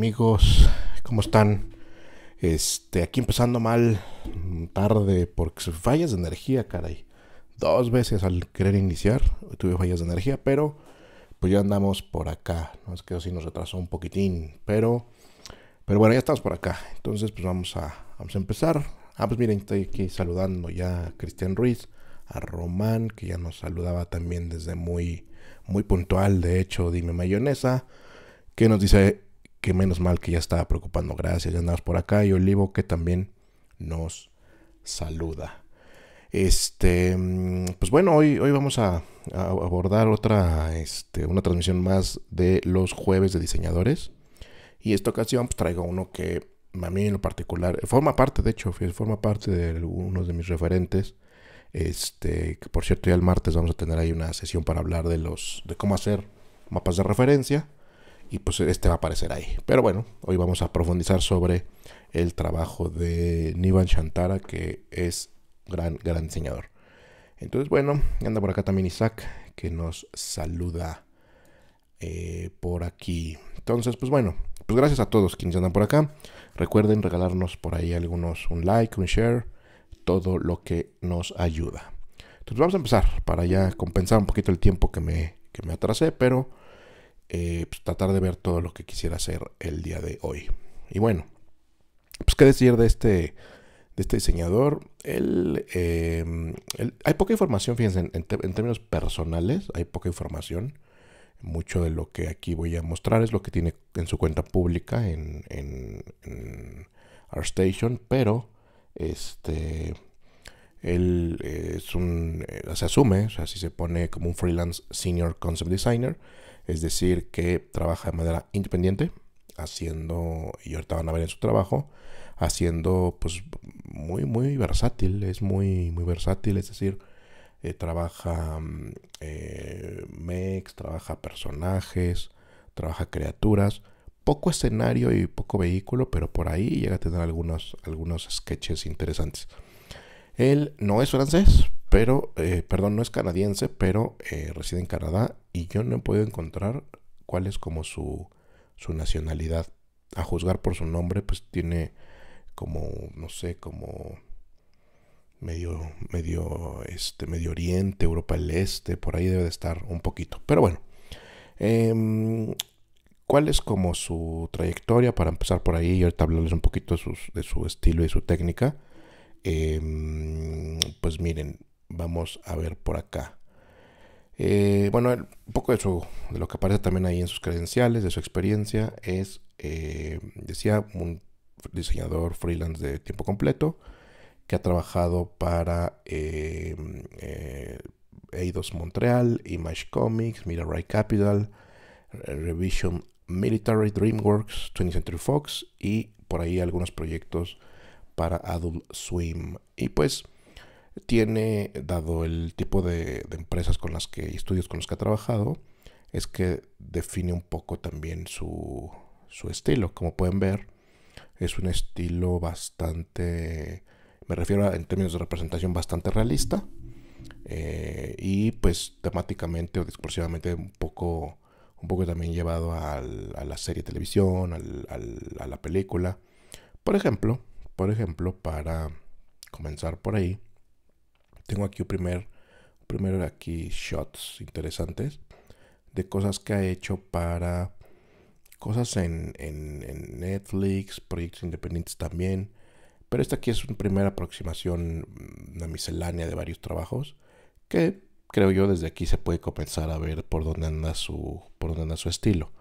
amigos? ¿Cómo están? Este, aquí empezando mal, mm, tarde, porque fallas de energía, caray. Dos veces al querer iniciar, tuve fallas de energía, pero pues ya andamos por acá. Nos quedó que así nos retrasó un poquitín, pero, pero bueno, ya estamos por acá. Entonces, pues vamos a, vamos a empezar. Ah, pues miren, estoy aquí saludando ya a Cristian Ruiz, a Román, que ya nos saludaba también desde muy, muy puntual, de hecho, dime mayonesa, que nos dice que menos mal que ya estaba preocupando. Gracias, ya andamos por acá. Y Olivo que también nos saluda. Este, mm, pues bueno, hoy, hoy vamos a, abordar otra, este, una transmisión más de los jueves de diseñadores. Y esta ocasión pues, traigo uno que a mí en lo particular, forma parte, de hecho, forma parte de algunos de mis referentes. Este, que por cierto, ya el martes vamos a tener ahí una sesión para hablar de los, de cómo hacer mapas de referencia y pues este va a aparecer ahí. Pero bueno, hoy vamos a profundizar sobre el trabajo de Nivan Shantara, que es gran, gran diseñador. Entonces, bueno, anda por acá también Isaac, que nos saluda eh, por aquí. Entonces, pues bueno, pues gracias a todos quienes andan por acá. Recuerden regalarnos por ahí algunos, un like, un share, todo lo que nos ayuda. Entonces vamos a empezar para ya compensar un poquito el tiempo que me, que me atrasé, pero eh, pues, tratar de ver todo lo que quisiera hacer el día de hoy. Y bueno, pues qué decir de este, de este diseñador. Em, hay poca información, fíjense, en, términos personales hay poca información. Mucho de lo que aquí voy a mostrar es lo que tiene en su cuenta pública en, en, pero este él es un, eh, se asume, o sea, así se pone como un freelance senior concept designer es decir, que trabaja de manera independiente, haciendo, y ahorita van a ver en su trabajo, haciendo pues muy, muy versátil, es muy, muy versátil, es decir, eh, trabaja mm, eh, mechs, trabaja personajes, trabaja criaturas, poco escenario y poco vehículo, pero por ahí llega a tener algunos, algunos sketches interesantes. Él no es francés, pero, eh, perdón, no es canadiense, pero eh, reside en Canadá y yo no he podido encontrar cuál es como su, su nacionalidad. A juzgar por su nombre, pues tiene como, no sé, como medio, medio, este, medio oriente, Europa del Este, por ahí debe de estar un poquito. Pero bueno, em, ¿cuál es como su trayectoria para empezar por ahí y ahorita hablarles un poquito de, su estilo y su técnica? Em, pues miren, vamos a ver por acá. Eh, bueno, un poco de, su, de lo que aparece también ahí en sus credenciales, de su experiencia, es, eh, decía, un diseñador freelance de tiempo completo que ha trabajado para eh, Eidos Montreal, Image Comics, Mirai Capital, Revision Military, DreamWorks, 20th Century Fox y por ahí algunos proyectos para Adult Swim. Y pues tiene, dado el tipo de, empresas con las que estudios con los que ha trabajado, es que define un poco también su, estilo. Como pueden ver, es un estilo bastante, me refiero en términos de representación, bastante realista. Eh, y pues temáticamente o discursivamente un poco, un poco también llevado a la serie de televisión, a la película. Por ejemplo, por ejemplo, para comenzar por ahí, tengo aquí un primer, primero aquí shots interesantes de cosas que ha hecho para cosas en, Netflix, proyectos independientes también. Pero esta aquí es una primera aproximación, mm, una miscelánea de varios trabajos que creo yo desde aquí se puede comenzar a ver por dónde anda su, por dónde anda su estilo.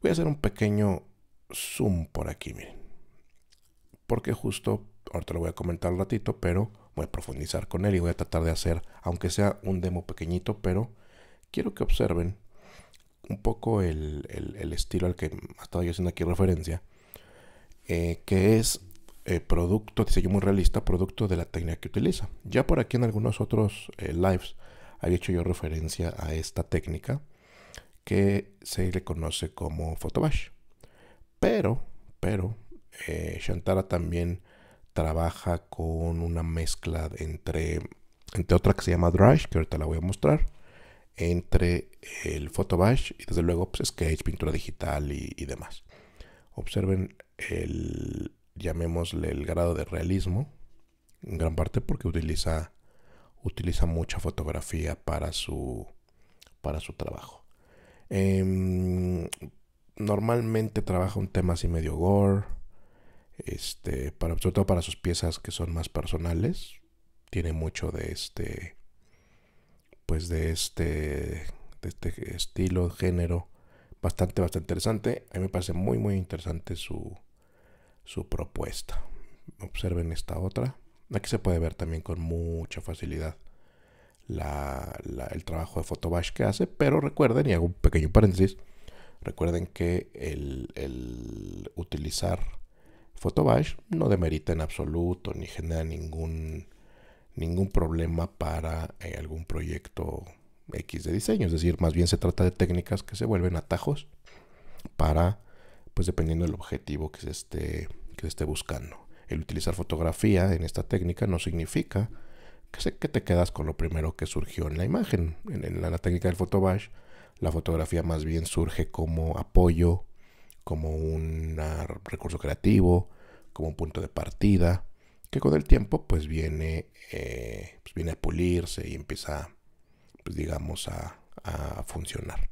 Voy a hacer un pequeño zoom por aquí, miren. Porque justo, ahorita lo voy a comentar un ratito, pero voy a profundizar con él y voy a tratar de hacer, aunque sea un demo pequeñito, pero quiero que observen un poco el, estilo al que estaba estado yo haciendo aquí referencia, eh, que es eh, producto, diseño muy realista, producto de la técnica que utiliza. Ya por aquí en algunos otros eh, lives había hecho yo referencia a esta técnica que se le conoce como photobash. Pero, pero, eh, Shantara también trabaja con una mezcla entre, entre otra que se llama Drash, que ahorita la voy a mostrar, entre el Photobash y desde luego pues, Sketch, pintura digital y, demás. Observen el, llamémosle el grado de realismo, en gran parte porque utiliza, utiliza mucha fotografía para su, para su trabajo. Em, normalmente trabaja un tema así medio gore, este, para, sobre todo para sus piezas que son más personales. Tiene mucho de este. Pues de este. De este estilo, género. Bastante, bastante interesante. A mí me parece muy, muy interesante su, propuesta. Observen esta otra. Aquí se puede ver también con mucha facilidad el trabajo de Photobash que hace, pero recuerden, y hago un pequeño paréntesis, recuerden que el, el utilizar Photobash no demerita en absoluto ni genera ningún, ningún problema para eh, algún proyecto X de diseño. Es decir, más bien se trata de técnicas que se vuelven atajos para, pues dependiendo del objetivo que se esté, que esté buscando. El utilizar fotografía en esta técnica no significa que, que te quedas con lo primero que surgió en la imagen. En, la, la técnica del photobash, la fotografía más bien surge como apoyo como un recurso creativo, como un punto de partida, que con el tiempo pues viene, eh, pues, viene a pulirse y empieza, pues, digamos, a, funcionar.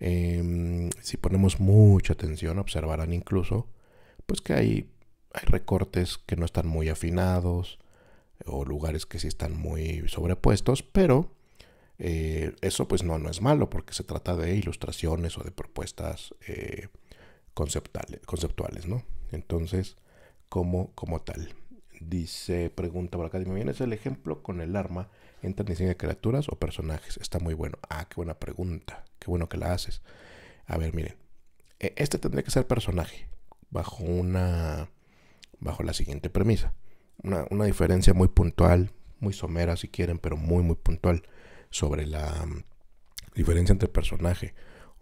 Em, si ponemos mucha atención, observarán incluso, pues que hay, recortes que no están muy afinados o lugares que sí están muy sobrepuestos, pero eh, eso pues no, no es malo porque se trata de ilustraciones o de propuestas eh, conceptuales, conceptuales ¿no? Entonces, como, como tal. Dice, pregunta por acá, dime, ¿vienes el ejemplo con el arma? Entre en diseño de criaturas o personajes? Está muy bueno. Ah, qué buena pregunta. Qué bueno que la haces. A ver, miren. E, este tendría que ser personaje. Bajo una. Bajo la siguiente premisa. Una, diferencia muy puntual, muy somera si quieren, pero muy, muy puntual. Sobre la mm, diferencia entre personaje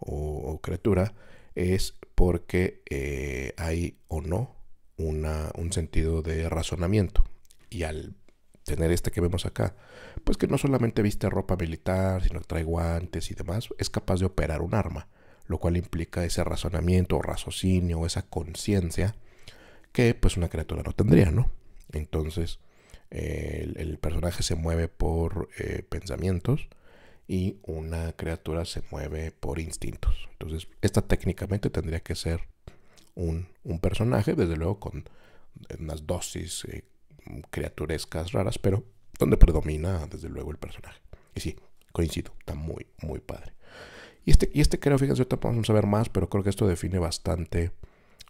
o criatura es porque eh, hay o no una, un sentido de razonamiento. Y al tener este que vemos acá, pues que no solamente viste ropa militar, sino que trae guantes y demás, es capaz de operar un arma, lo cual implica ese razonamiento, o raciocinio, esa conciencia que pues una criatura no tendría, ¿no? Entonces, el, personaje se mueve por eh, pensamientos y una criatura se mueve por instintos. Entonces, esta técnicamente tendría que ser un, personaje, desde luego con unas dosis eh, criaturescas raras, pero donde predomina desde luego el personaje. Y sí, coincido, está muy, muy padre. Y este, y este creo, fíjense, ahorita vamos a ver más, pero creo que esto define bastante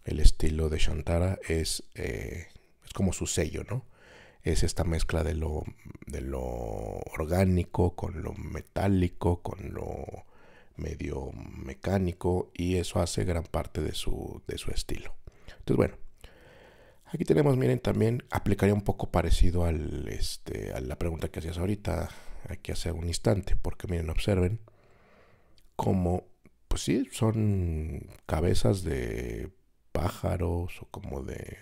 el estilo de Shantara. Es, eh, es como su sello, ¿no? es esta mezcla de lo, de lo orgánico con lo metálico, con lo medio mecánico y eso hace gran parte de su, de su estilo. Entonces bueno, aquí tenemos, miren, también aplicaría un poco parecido al, este, a la pregunta que hacías ahorita, aquí hace un instante, porque miren, observen cómo, pues sí, son cabezas de pájaros o como de,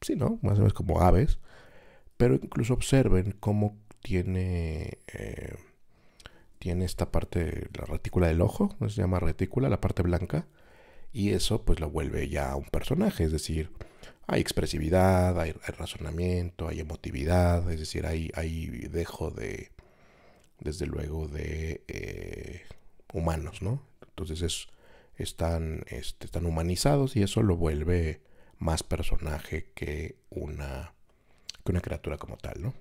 sí, ¿no? Más o menos como aves pero incluso observen cómo tiene, eh, tiene esta parte, la retícula del ojo, se llama retícula, la parte blanca, y eso pues lo vuelve ya un personaje, es decir, hay expresividad, hay, razonamiento, hay emotividad, es decir, ahí dejo de, desde luego, de eh, humanos, ¿no? Entonces están, este, están humanizados y eso lo vuelve más personaje que una que una criatura como tal, ¿no?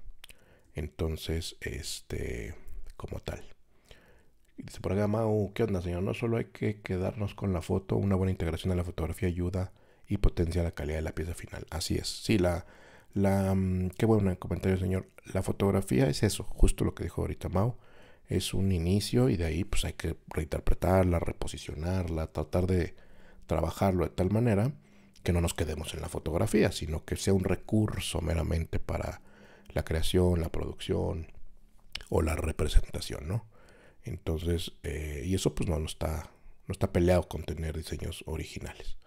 Entonces, este, como tal. dice por acá, Mau, ¿qué onda, señor? No solo hay que quedarnos con la foto, una buena integración de la fotografía ayuda y potencia la calidad de la pieza final. Así es. Sí, la, la, mm, qué buen comentario, señor. La fotografía es eso, justo lo que dijo ahorita Mau. Es un inicio y de ahí pues hay que reinterpretarla, reposicionarla, tratar de trabajarlo de tal manera que no nos quedemos en la fotografía, sino que sea un recurso meramente para la creación, la producción o la representación, ¿no? Entonces, eh, y eso pues no, no, está, no está peleado con tener diseños originales.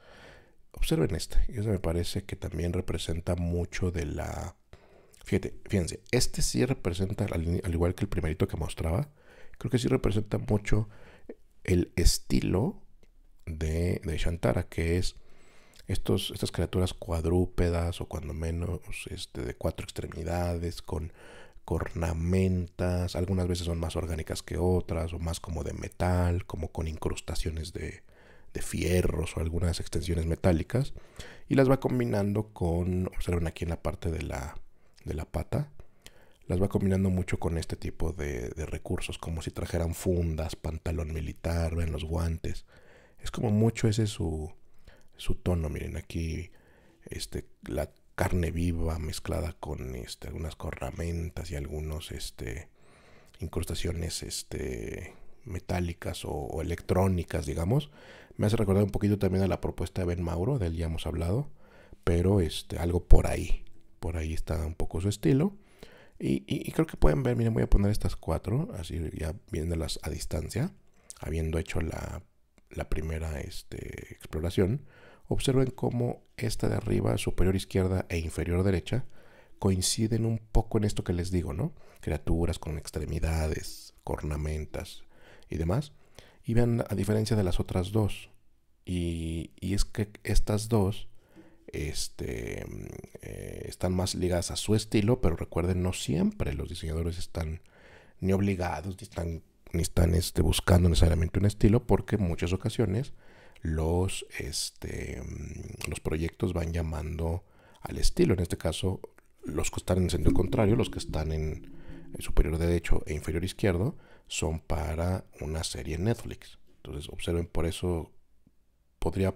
Observen este, eso me parece que también representa mucho de la... Fíjate, fíjense, este sí representa, al, igual que el primerito que mostraba, creo que sí representa mucho el estilo de, de Shantara, que es estas criaturas cuadrúpedas o cuando menos este, de cuatro extremidades, con cornamentas, algunas veces son más orgánicas que otras, o más como de metal, como con incrustaciones de, fierros o algunas extensiones metálicas, y las va combinando con, observen aquí en la parte de la, de la pata, las va combinando mucho con este tipo de, de recursos, como si trajeran fundas, pantalón militar, ven los guantes. Es como mucho ese su, su tono. Miren, aquí este, la carne viva mezclada con este, algunas corramentas y algunos este, incrustaciones este, metálicas o, electrónicas, digamos. Me hace recordar un poquito también a la propuesta de Ben Mauro, del ya hemos hablado, pero este, algo por ahí. Por ahí está un poco su estilo. Y, creo que pueden ver, miren, voy a poner estas cuatro, así ya viéndolas a distancia, habiendo hecho la, primera este, exploración Observen cómo esta de arriba, superior izquierda e inferior derecha, coinciden un poco en esto que les digo, ¿no? Criaturas con extremidades, cornamentas y demás. Y vean a diferencia de las otras dos. Y, y es que estas dos este, eh, están más ligadas a su estilo, pero recuerden, no siempre los diseñadores están ni obligados, ni están, ni están este, buscando necesariamente un estilo, porque en muchas ocasiones los, este, mm, proyectos van llamando al estilo. En este caso, los que están en sentido contrario, los que están en superior derecho e inferior izquierdo, son para una serie Netflix. Entonces, observen, por eso podría,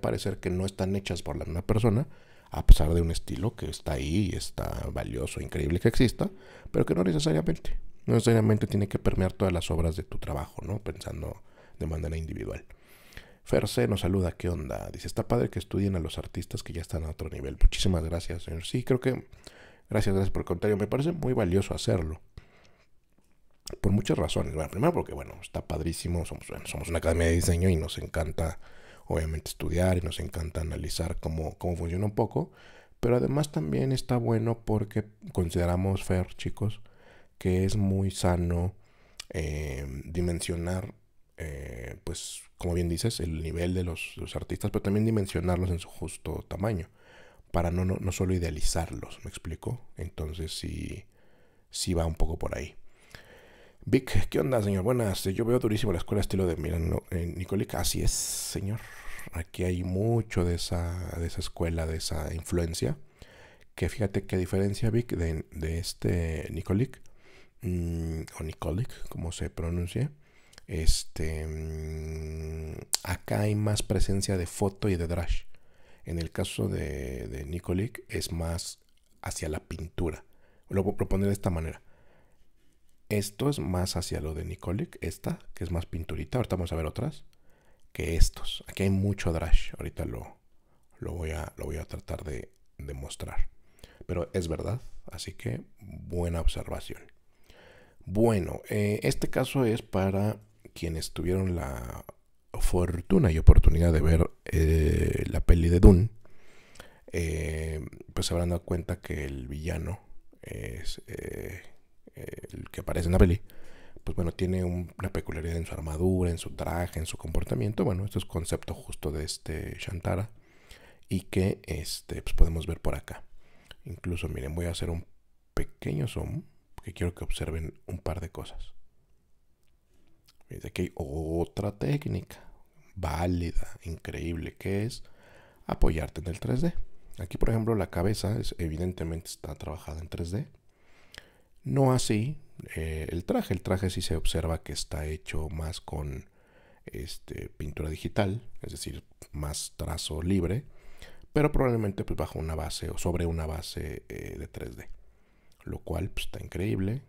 parecer que no están hechas por la misma persona, a pesar de un estilo que está ahí está valioso, increíble que exista, pero que no necesariamente, no necesariamente tiene que permear todas las obras de tu trabajo, Pensando de manera individual. Ferse nos saluda, ¿qué onda? Dice, está padre que estudien a los artistas que ya están a otro nivel. Muchísimas gracias, señor. Sí, creo que... Gracias, gracias por el comentario. Me parece muy valioso hacerlo. Por muchas razones. Bueno, primero porque, bueno, está padrísimo. Somos, somos una academia de diseño y nos encanta, obviamente, estudiar y nos encanta analizar cómo, funciona un poco. Pero además también está bueno porque consideramos, Fer, chicos, que es muy sano eh, dimensionar eh, pues, como bien dices, el nivel de los, artistas, pero también dimensionarlos en su justo tamaño, para no, no, solo idealizarlos, ¿me explico? Entonces sí, sí va un poco por ahí. Vic, ¿qué onda, señor? Buenas, este, yo veo durísimo la escuela estilo de mirando en eh, Nicolic. Así es, señor. Aquí hay mucho de esa, de esa escuela, de esa influencia. Que fíjate qué diferencia, Vic, de, este Nicolic, mm, o Nicolic, como se pronuncie, este, mm, acá hay más presencia de foto y de drash. En el caso de, de es más hacia la pintura. Lo voy a proponer de esta manera. Esto es más hacia lo de Nicolik esta, que es más pinturita. Ahorita vamos a ver otras. Que estos. Aquí hay mucho drash. Ahorita lo, lo, voy, a, lo voy a tratar de, demostrar mostrar. Pero es verdad. Así que buena observación. Bueno, eh, este caso es para quienes tuvieron la fortuna y oportunidad de ver eh, la peli de Dune, eh, pues se habrán dado cuenta que el villano es eh, el que aparece en la peli. Pues bueno, tiene una peculiaridad en su armadura, en su traje, en su comportamiento. Bueno, esto es concepto justo de este Shantara. Y que este, pues podemos ver por acá. Incluso, miren, voy a hacer un pequeño zoom. Que quiero que observen un par de cosas. Aquí hay otra técnica válida, increíble, que es apoyarte en el 3D. Aquí, por ejemplo, la cabeza evidentemente está trabajada en 3D. No así eh, el traje. El traje sí se observa que está hecho más con este, pintura digital, es decir, más trazo libre, pero probablemente pues, bajo una base o sobre una base eh, de 3D. Lo cual pues, está increíble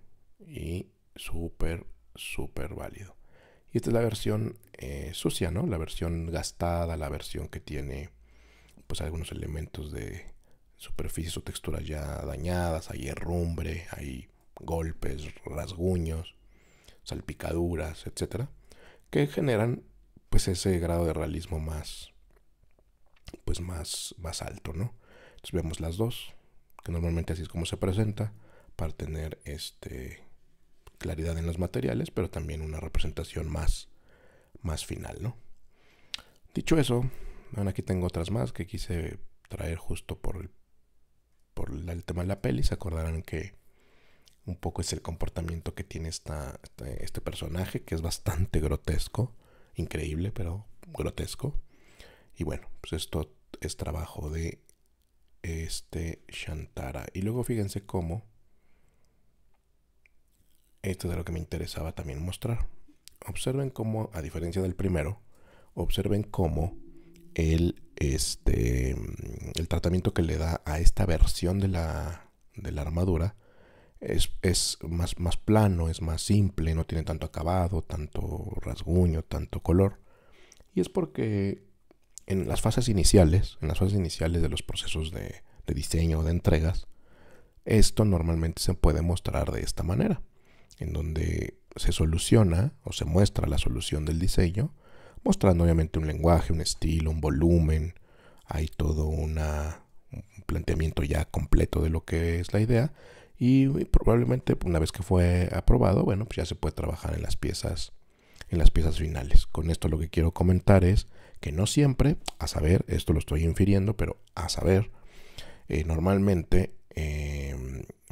y súper, súper válido. Y esta es la versión eh, sucia, ¿no? La versión gastada, la versión que tiene pues algunos elementos de superficies o texturas ya dañadas, hay herrumbre, hay golpes, rasguños, salpicaduras, etcétera, que generan pues ese grado de realismo más pues más más alto, ¿no? Entonces vemos las dos, que normalmente así es como se presenta para tener este claridad en los materiales, pero también una representación más, más final, ¿no? Dicho eso, aquí tengo otras más que quise traer justo por el, por el tema de la peli. Se acordarán que un poco es el comportamiento que tiene esta, este personaje, que es bastante grotesco, increíble, pero grotesco. Y bueno, pues esto es trabajo de este Shantara. Y luego fíjense cómo esto es lo que me interesaba también mostrar. Observen cómo, a diferencia del primero, observen cómo el, este, mm, tratamiento que le da a esta versión de la, armadura es, más, plano, es más simple, no tiene tanto acabado, tanto rasguño, tanto color. Y es porque en las fases iniciales, en las fases iniciales de los procesos de diseño o de entregas, esto normalmente se puede mostrar de esta manera en donde se soluciona o se muestra la solución del diseño, mostrando obviamente un lenguaje, un estilo, un volumen, hay todo un planteamiento ya completo de lo que es la idea y probablemente una vez que fue aprobado, bueno, pues ya se puede trabajar en las piezas en las piezas finales. Con esto lo que quiero comentar es que no siempre, a saber, esto lo estoy infiriendo, pero a saber, eh, normalmente eh,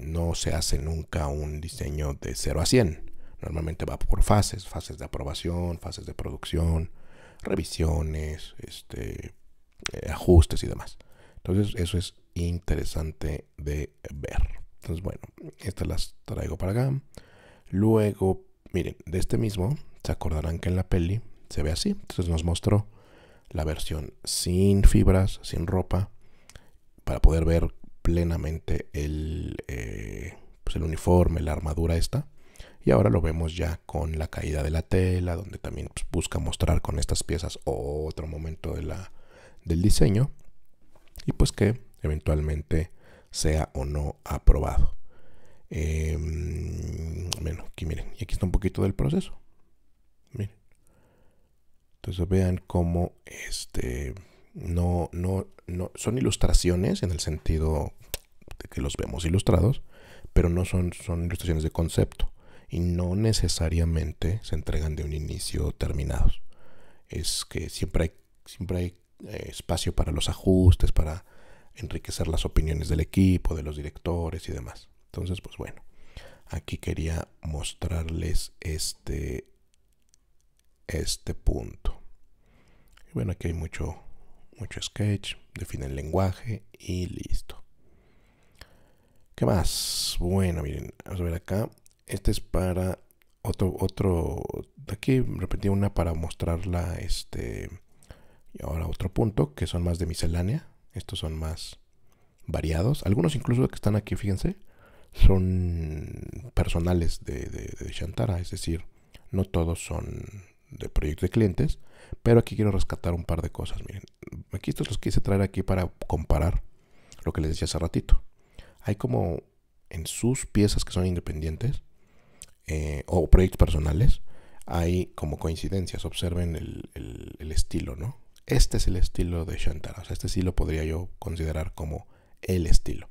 no se hace nunca un diseño de 0 a 100. Normalmente va por fases, fases de aprobación, fases de producción, revisiones, este, eh, ajustes y demás. Entonces eso es interesante de ver. Entonces bueno, estas las traigo para acá. Luego, miren, de este mismo, se acordarán que en la peli se ve así. Entonces nos mostró la versión sin fibras, sin ropa, para poder ver plenamente el, eh, pues, el uniforme, la armadura esta. Y ahora lo vemos ya con la caída de la tela, donde también pues, busca mostrar con estas piezas otro momento de la, del diseño. Y pues que eventualmente sea o no aprobado. Em, bueno, aquí miren, y aquí está un poquito del proceso. Miren. Entonces vean cómo este no, son ilustraciones en el sentido de que los vemos ilustrados, pero no son, son ilustraciones de concepto y no necesariamente se entregan de un inicio terminados. Es que siempre hay, siempre hay eh, espacio para los ajustes, para enriquecer las opiniones del equipo, de los directores y demás. Entonces, pues bueno, aquí quería mostrarles este, este punto. Y bueno, aquí hay mucho, mucho sketch, define el lenguaje y listo. ¿Qué más? Bueno, miren, vamos a ver acá. Este es para otro, otro, aquí repetí una para mostrarla, este, y ahora otro punto, que son más de miscelánea. Estos son más variados. Algunos incluso que están aquí, fíjense, son personales de, de, de Shantara, es decir, no todos son de proyectos de clientes, pero aquí quiero rescatar un par de cosas. Miren, aquí estos los quise traer aquí para comparar lo que les decía hace ratito. Hay como en sus piezas que son independientes eh, o proyectos personales, hay como coincidencias. Observen el, estilo, ¿no? Este es el estilo de Shantara. O sea, este sí lo podría yo considerar como el estilo.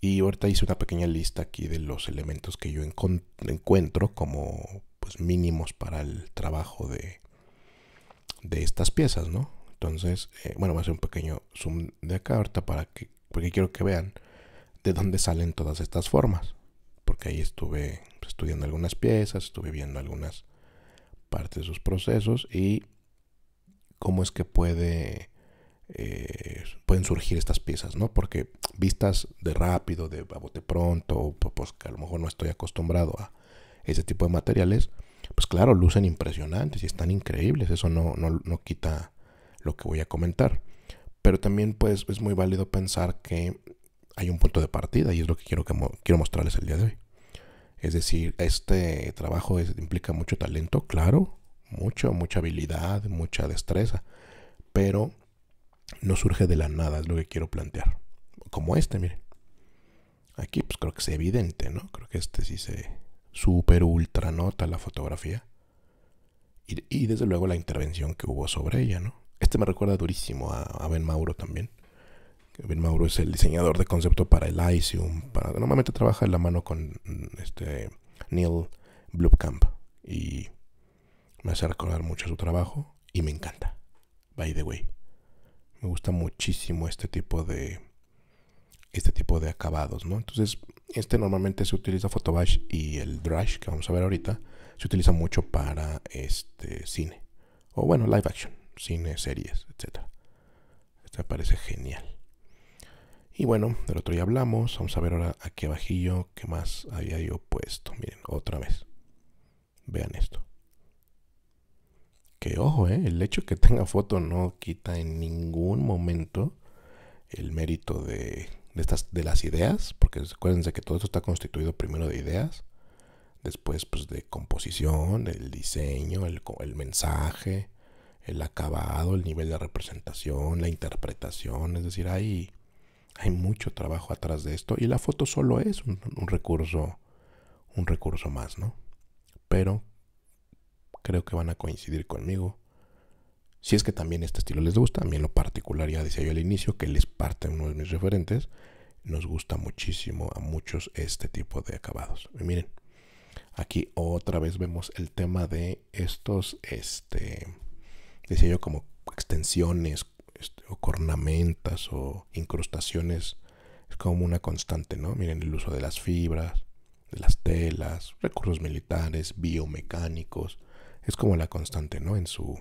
Y ahorita hice una pequeña lista aquí de los elementos que yo encuentro como pues mínimos para el trabajo de, de estas piezas, ¿no? Entonces, eh, bueno, voy a hacer un pequeño zoom de acá ahorita para que, porque quiero que vean de dónde salen todas estas formas. Porque ahí estuve pues, estudiando algunas piezas, estuve viendo algunas partes de sus procesos y cómo es que puede, eh, pueden surgir estas piezas, ¿no? Porque vistas de rápido, de bote pronto, pues, pues que a lo mejor no estoy acostumbrado a ese tipo de materiales, pues claro, lucen impresionantes y están increíbles, eso no, quita lo que voy a comentar. Pero también pues es muy válido pensar que hay un punto de partida y es lo que quiero, que quiero mostrarles el día de hoy. Es decir, este trabajo implica mucho talento, claro, mucho, mucha habilidad, mucha destreza, pero no surge de la nada, es lo que quiero plantear. Como este, miren. Aquí pues creo que es evidente, ¿no? Creo que este sí se, super ultra nota la fotografía. Y, desde luego la intervención que hubo sobre ella, ¿no? Este me recuerda durísimo a, Ben Mauro también. Ben Mauro es el diseñador de concepto para el Elysium. Para, normalmente trabaja en la mano con mm, este Neil Bloopkamp Y me hace recordar mucho su trabajo y me encanta. By the way. Me gusta muchísimo este tipo de este tipo de acabados, ¿no? Entonces, este normalmente se utiliza Photobash y el Drush, que vamos a ver ahorita, se utiliza mucho para este cine. O bueno, live action, cine, series, etc. Este me parece genial. Y bueno, del otro día hablamos. Vamos a ver ahora aquí abajillo qué más había yo puesto. Miren, otra vez. Vean esto. Que ojo, ¿eh? el hecho que tenga foto no quita en ningún momento el mérito de de, estas, de las ideas, porque acuérdense que todo esto está constituido primero de ideas, después pues de composición, el diseño, el, mensaje, el acabado, el nivel de representación, la interpretación, es decir, hay, hay mucho trabajo atrás de esto y la foto solo es un, un recurso, un recurso más, ¿no? Pero creo que van a coincidir conmigo si es que también este estilo les gusta, a mí lo particular ya decía yo al inicio que les parte uno de mis referentes, nos gusta muchísimo a muchos este tipo de acabados. miren, aquí otra vez vemos el tema de estos, este, decía yo como extensiones este, o cornamentas o incrustaciones. Es como una constante, ¿no? Miren el uso de las fibras, de las telas, recursos militares, biomecánicos. Es como la constante, ¿no? En su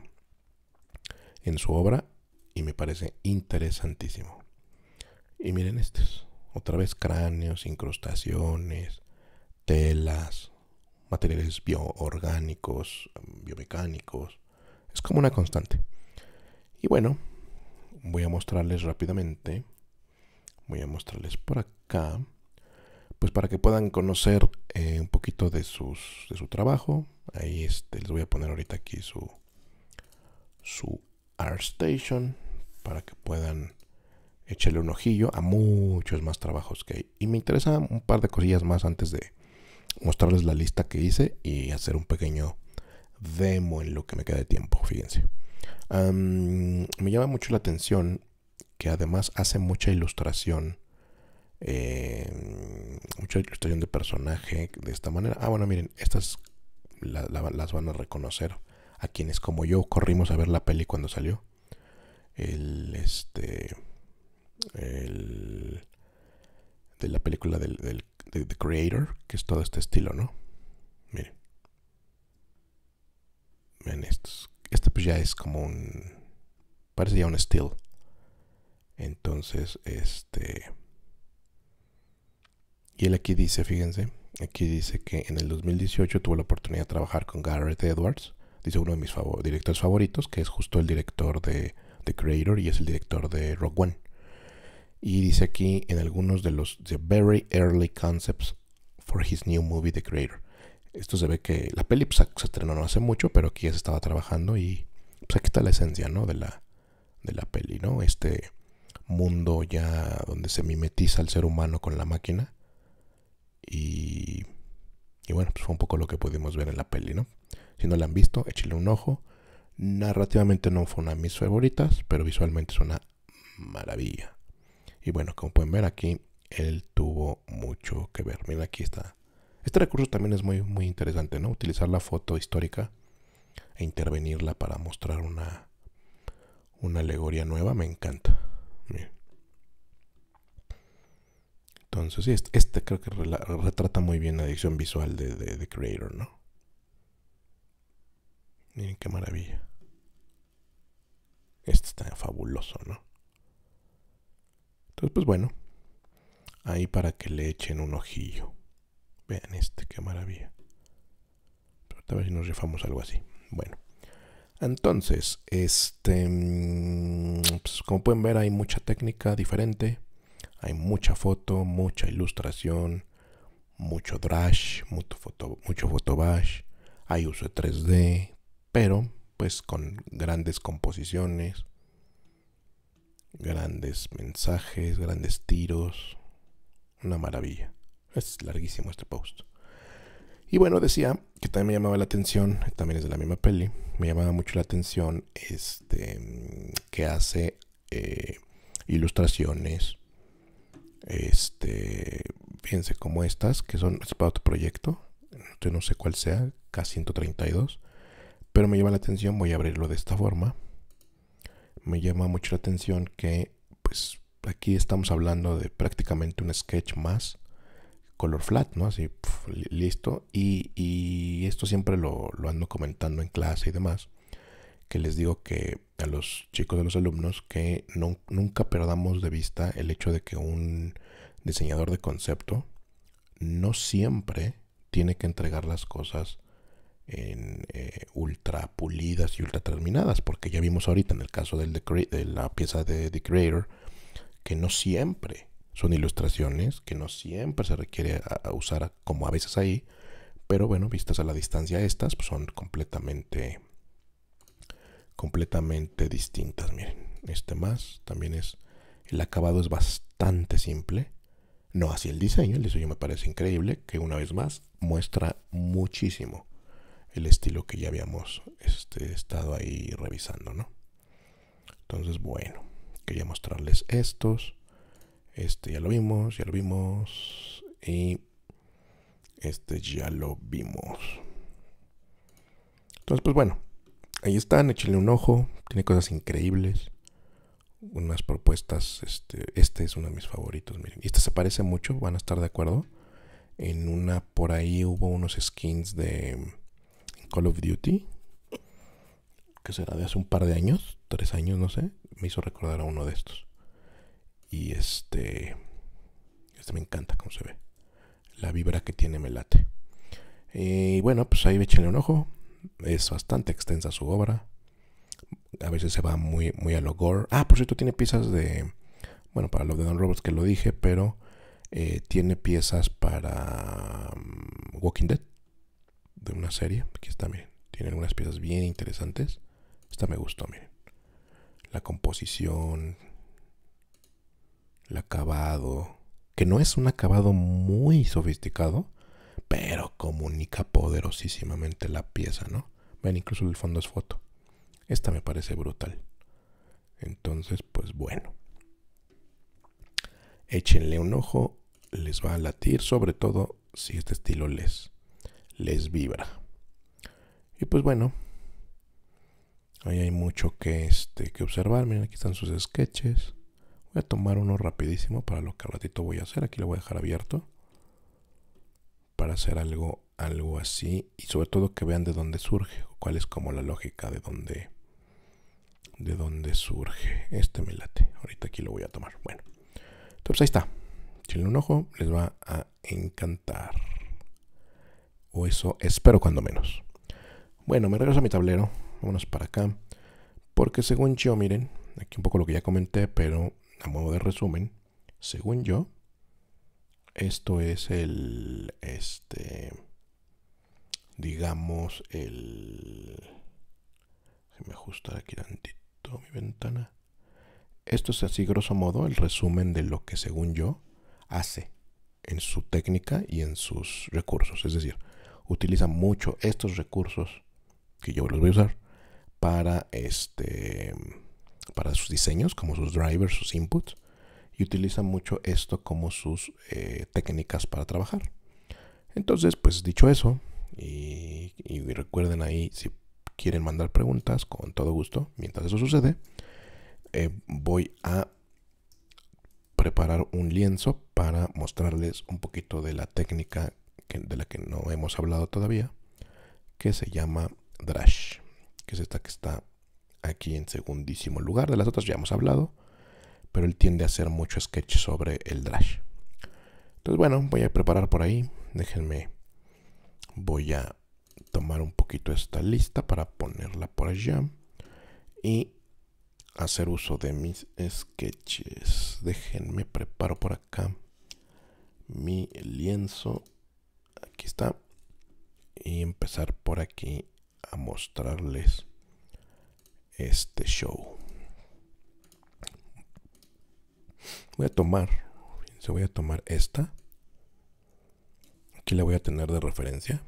en su obra y me parece interesantísimo. Y miren estos, otra vez cráneos, incrustaciones, telas, materiales bioorgánicos, biomecánicos. Es como una constante. Y bueno, voy a mostrarles rápidamente. Voy a mostrarles por acá. Pues para que puedan conocer eh, un poquito de, sus, de su trabajo. Ahí este, les voy a poner ahorita aquí su, su station para que puedan echarle un ojillo a muchos más trabajos que hay. Y me interesa un par de cosillas más antes de mostrarles la lista que hice y hacer un pequeño demo en lo que me queda de tiempo, fíjense. me llama mucho la atención que además hace mucha ilustración. Eh, mucha ilustración de personaje de esta manera. Ah, bueno, miren, estas las van a reconocer a quienes como yo corrimos a ver la peli cuando salió. El este el de la película del, del de The Creator, que es todo este estilo, ¿no? Miren. Miren estos. Este pues ya es como un parece ya un still. Entonces, este y él aquí dice, fíjense, aquí dice que en el 2018 tuvo la oportunidad de trabajar con Gareth Edwards dice uno de mis directores favoritos, que es justo el director de The Creator y es el director de Rogue One. Y dice aquí en algunos de los the very early concepts for his new movie The Creator. Esto se ve que la peli pues, se estrenó no hace mucho, pero aquí ya se estaba trabajando y pues aquí está la esencia, ¿no? De la, de la peli, ¿no? Este mundo ya donde se mimetiza el ser humano con la máquina. Y, bueno, pues fue un poco lo que pudimos ver en la peli, ¿no? Si no la han visto, échale un ojo. Narrativamente no fue una de mis favoritas, pero visualmente es una maravilla. Y bueno, como pueden ver aquí, él tuvo mucho que ver. Miren, aquí está. Este recurso también es muy, muy interesante, ¿no? Utilizar la foto histórica e intervenirla para mostrar una, una alegoría nueva, me encanta. Entonces, sí, este, este creo que retrata muy bien la edición visual de, de, de Creator, ¿no? Miren qué maravilla. Este está fabuloso, ¿no? Entonces, pues bueno. Ahí para que le echen un ojillo. Vean este, qué maravilla. Pero a ver si nos rifamos algo así. Bueno. Entonces, este, mm, pues como pueden ver hay mucha técnica diferente, hay mucha foto, mucha ilustración, mucho drash, mucho foto, mucho hay uso de 3D, pero pues con grandes composiciones, grandes mensajes, grandes tiros, una maravilla. Es larguísimo este post. Y bueno, decía que también me llamaba la atención, también es de la misma peli, me llamaba mucho la atención este que hace eh, ilustraciones, este, fíjense como estas, que son para otro proyecto, no sé cuál sea, K132, pero me llama la atención, voy a abrirlo de esta forma. Me llama mucho la atención que pues aquí estamos hablando de prácticamente un sketch más color flat, ¿no? Así, listo. Y, esto siempre lo, ando comentando en clase y demás, que les digo que a los chicos, de los alumnos, que nunca perdamos de vista el hecho de que un diseñador de concepto no siempre tiene que entregar las cosas en eh, ultra pulidas y ultra terminadas, porque ya vimos ahorita en el caso de la pieza de The Creator que no siempre son ilustraciones, que no siempre se requiere usar como a veces ahí, pero bueno, vistas a la distancia estas pues, son completamente completamente distintas, miren. Este más también es el acabado es bastante simple. No así el diseño, el diseño me parece increíble, que una vez más muestra muchísimo el estilo que ya habíamos este, estado ahí revisando, ¿no? Entonces, bueno, quería mostrarles estos. Este ya lo vimos, ya lo vimos. Y este ya lo vimos. Entonces, pues bueno, ahí están, échenle un ojo. Tiene cosas increíbles. Unas propuestas, este, este es uno de mis favoritos, miren. y Este se parece mucho, van a estar de acuerdo. En una, por ahí hubo unos skins de Call of Duty, que será de hace un par de años, tres años, no sé, me hizo recordar a uno de estos. Y este, este me encanta cómo se ve. La vibra que tiene me late. Eh, y bueno, pues ahí échenle un ojo. Es bastante extensa su obra. A veces se va muy, muy a lo gore. Ah, por cierto, tiene piezas de. Bueno, para los de Don Roberts que lo dije, pero eh, tiene piezas para mm, Walking Dead una serie. Aquí está, miren. Tiene algunas piezas bien interesantes. Esta me gustó, miren. La composición, el acabado, que no es un acabado muy sofisticado, pero comunica poderosísimamente la pieza, ¿no? Ven, incluso el fondo es foto. Esta me parece brutal. Entonces, pues bueno. Échenle un ojo, les va a latir, sobre todo si este estilo les, les vibra. Y pues bueno, ahí hay mucho que, este, que observar. Miren, aquí están sus sketches. Voy a tomar uno rapidísimo para lo que al ratito voy a hacer. Aquí lo voy a dejar abierto para hacer algo, algo así. Y sobre todo que vean de dónde surge, cuál es como la lógica de dónde, de dónde surge. Este melate Ahorita aquí lo voy a tomar. Bueno, entonces ahí está. chile un ojo, les va a encantar eso espero cuando menos. Bueno, me regreso a mi tablero. Vámonos para acá. Porque según yo, miren, aquí un poco lo que ya comenté, pero a modo de resumen, según yo, esto es el, este, digamos, el, me ajustar aquí tantito mi ventana. Esto es así, grosso modo, el resumen de lo que según yo hace en su técnica y en sus recursos. Es decir, Utiliza mucho estos recursos que yo los voy a usar para este para sus diseños como sus drivers sus inputs y utiliza mucho esto como sus eh, técnicas para trabajar entonces pues dicho eso y, recuerden ahí si quieren mandar preguntas con todo gusto mientras eso sucede eh, voy a preparar un lienzo para mostrarles un poquito de la técnica de la que no hemos hablado todavía, que se llama Drash, que es esta que está aquí en segundísimo lugar. De las otras ya hemos hablado, pero él tiende a hacer mucho sketch sobre el Drash. Entonces, bueno, voy a preparar por ahí. Déjenme, voy a tomar un poquito esta lista para ponerla por allá y hacer uso de mis sketches. Déjenme preparo por acá mi lienzo aquí está y empezar por aquí a mostrarles este show voy a tomar se voy a tomar esta aquí la voy a tener de referencia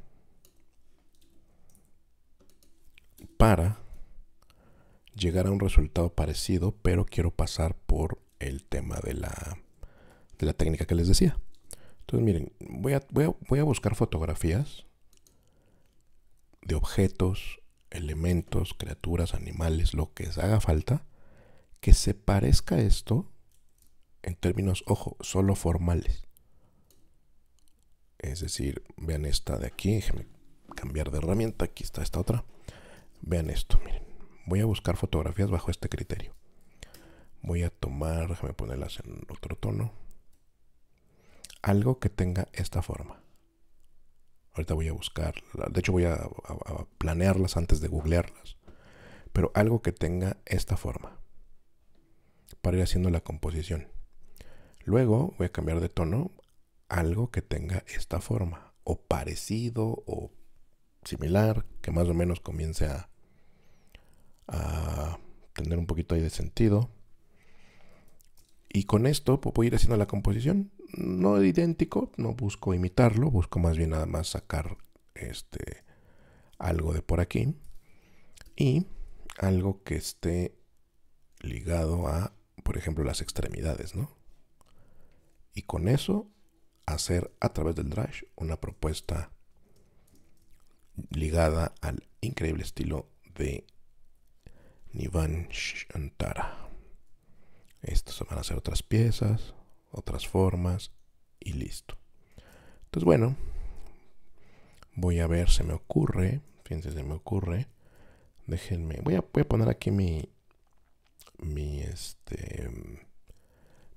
para llegar a un resultado parecido pero quiero pasar por el tema de la de la técnica que les decía entonces, miren, voy a, voy a, buscar fotografías de objetos, elementos, criaturas, animales, lo que haga falta, que se parezca esto en términos, ojo, solo formales. Es decir, vean esta de aquí, déjenme cambiar de herramienta, aquí está esta otra. Vean esto, miren. Voy a buscar fotografías bajo este criterio. Voy a tomar, déjenme ponerlas en otro tono algo que tenga esta forma. Ahorita voy a buscar, de hecho voy a, planearlas antes de googlearlas, pero algo que tenga esta forma para ir haciendo la composición. Luego voy a cambiar de tono, algo que tenga esta forma, o parecido, o similar, que más o menos comience a, a tener un poquito ahí de sentido. Y con esto puedo voy a ir haciendo la composición no es idéntico, no busco imitarlo, busco más bien nada más sacar este algo de por aquí y algo que esté ligado a, por ejemplo, las extremidades, ¿no? Y con eso hacer a través del Drash una propuesta ligada al increíble estilo de Nivan Shantara. Estas van a hacer otras piezas otras formas y listo. Entonces, bueno, voy a ver, se me ocurre, fíjense, se me ocurre. Déjenme, voy a, voy a poner aquí mi, mi, este,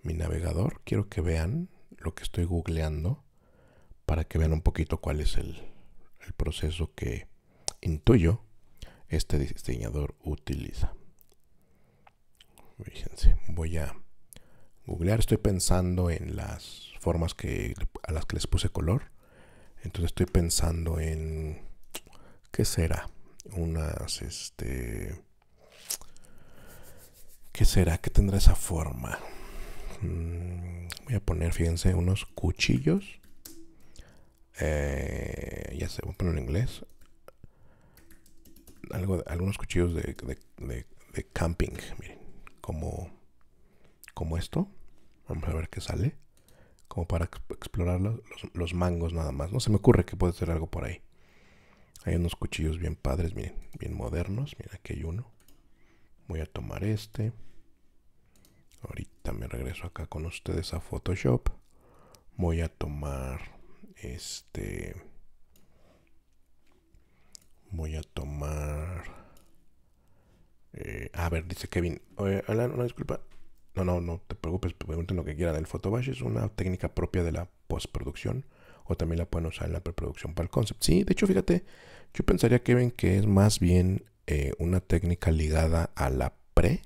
mi navegador. Quiero que vean lo que estoy googleando para que vean un poquito cuál es el proceso que intuyo este diseñador utiliza. Fíjense, voy a googlear. Estoy pensando en las formas que, a las que les puse color. Entonces estoy pensando en... ¿Qué será? Unas, este... ¿Qué será? ¿Qué tendrá esa forma? Mm, voy a poner, fíjense, unos cuchillos. Eh, ya sé, voy a poner en inglés. Algo, algunos cuchillos de camping, miren. Como como esto. Vamos a ver qué sale. Como para explorar los, mangos nada más. No se me ocurre que puede ser algo por ahí. Hay unos cuchillos bien padres, bien modernos. mira aquí hay uno. Voy a tomar este. Ahorita me regreso acá con ustedes a Photoshop. Voy a tomar este. Voy a tomar. Eh, a ver, dice Kevin. Oye, Alan, una disculpa. No, no, no te preocupes, pregunten lo que quieran. del photobash es una técnica propia de la postproducción o también la pueden usar en la preproducción para el concept. Sí, de hecho, fíjate, yo pensaría, Kevin, que es más bien eh, una técnica ligada a la pre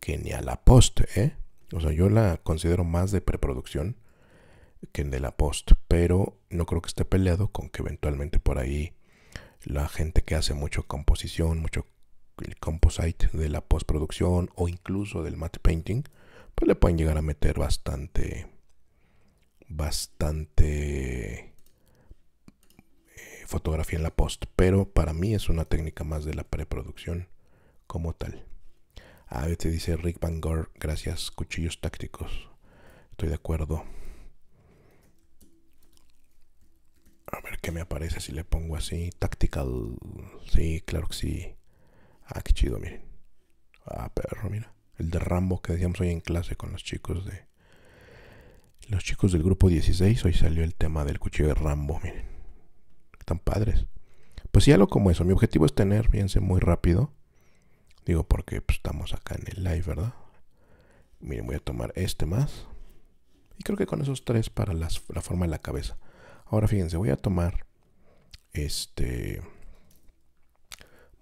que ni a la post, ¿eh? O sea, yo la considero más de preproducción que de la post, pero no creo que esté peleado con que eventualmente por ahí la gente que hace mucho composición, mucho el composite de la postproducción o incluso del matte painting, pues le pueden llegar a meter bastante, bastante eh, fotografía en la post. Pero para mí es una técnica más de la preproducción como tal. A veces dice Rick Van Gogh, gracias, cuchillos tácticos. Estoy de acuerdo. A ver qué me aparece si le pongo así. Tactical. Sí, claro que sí. Ah, qué chido, miren. Ah, perro, mira el de Rambo que decíamos hoy en clase con los chicos de los chicos del grupo 16, hoy salió el tema del cuchillo de Rambo, miren. Están padres. Pues sí, algo como eso. Mi objetivo es tener, fíjense, muy rápido. Digo, porque pues, estamos acá en el live, ¿verdad? Miren, voy a tomar este más. Y creo que con esos tres para la forma de la cabeza. Ahora fíjense, voy a tomar. Este.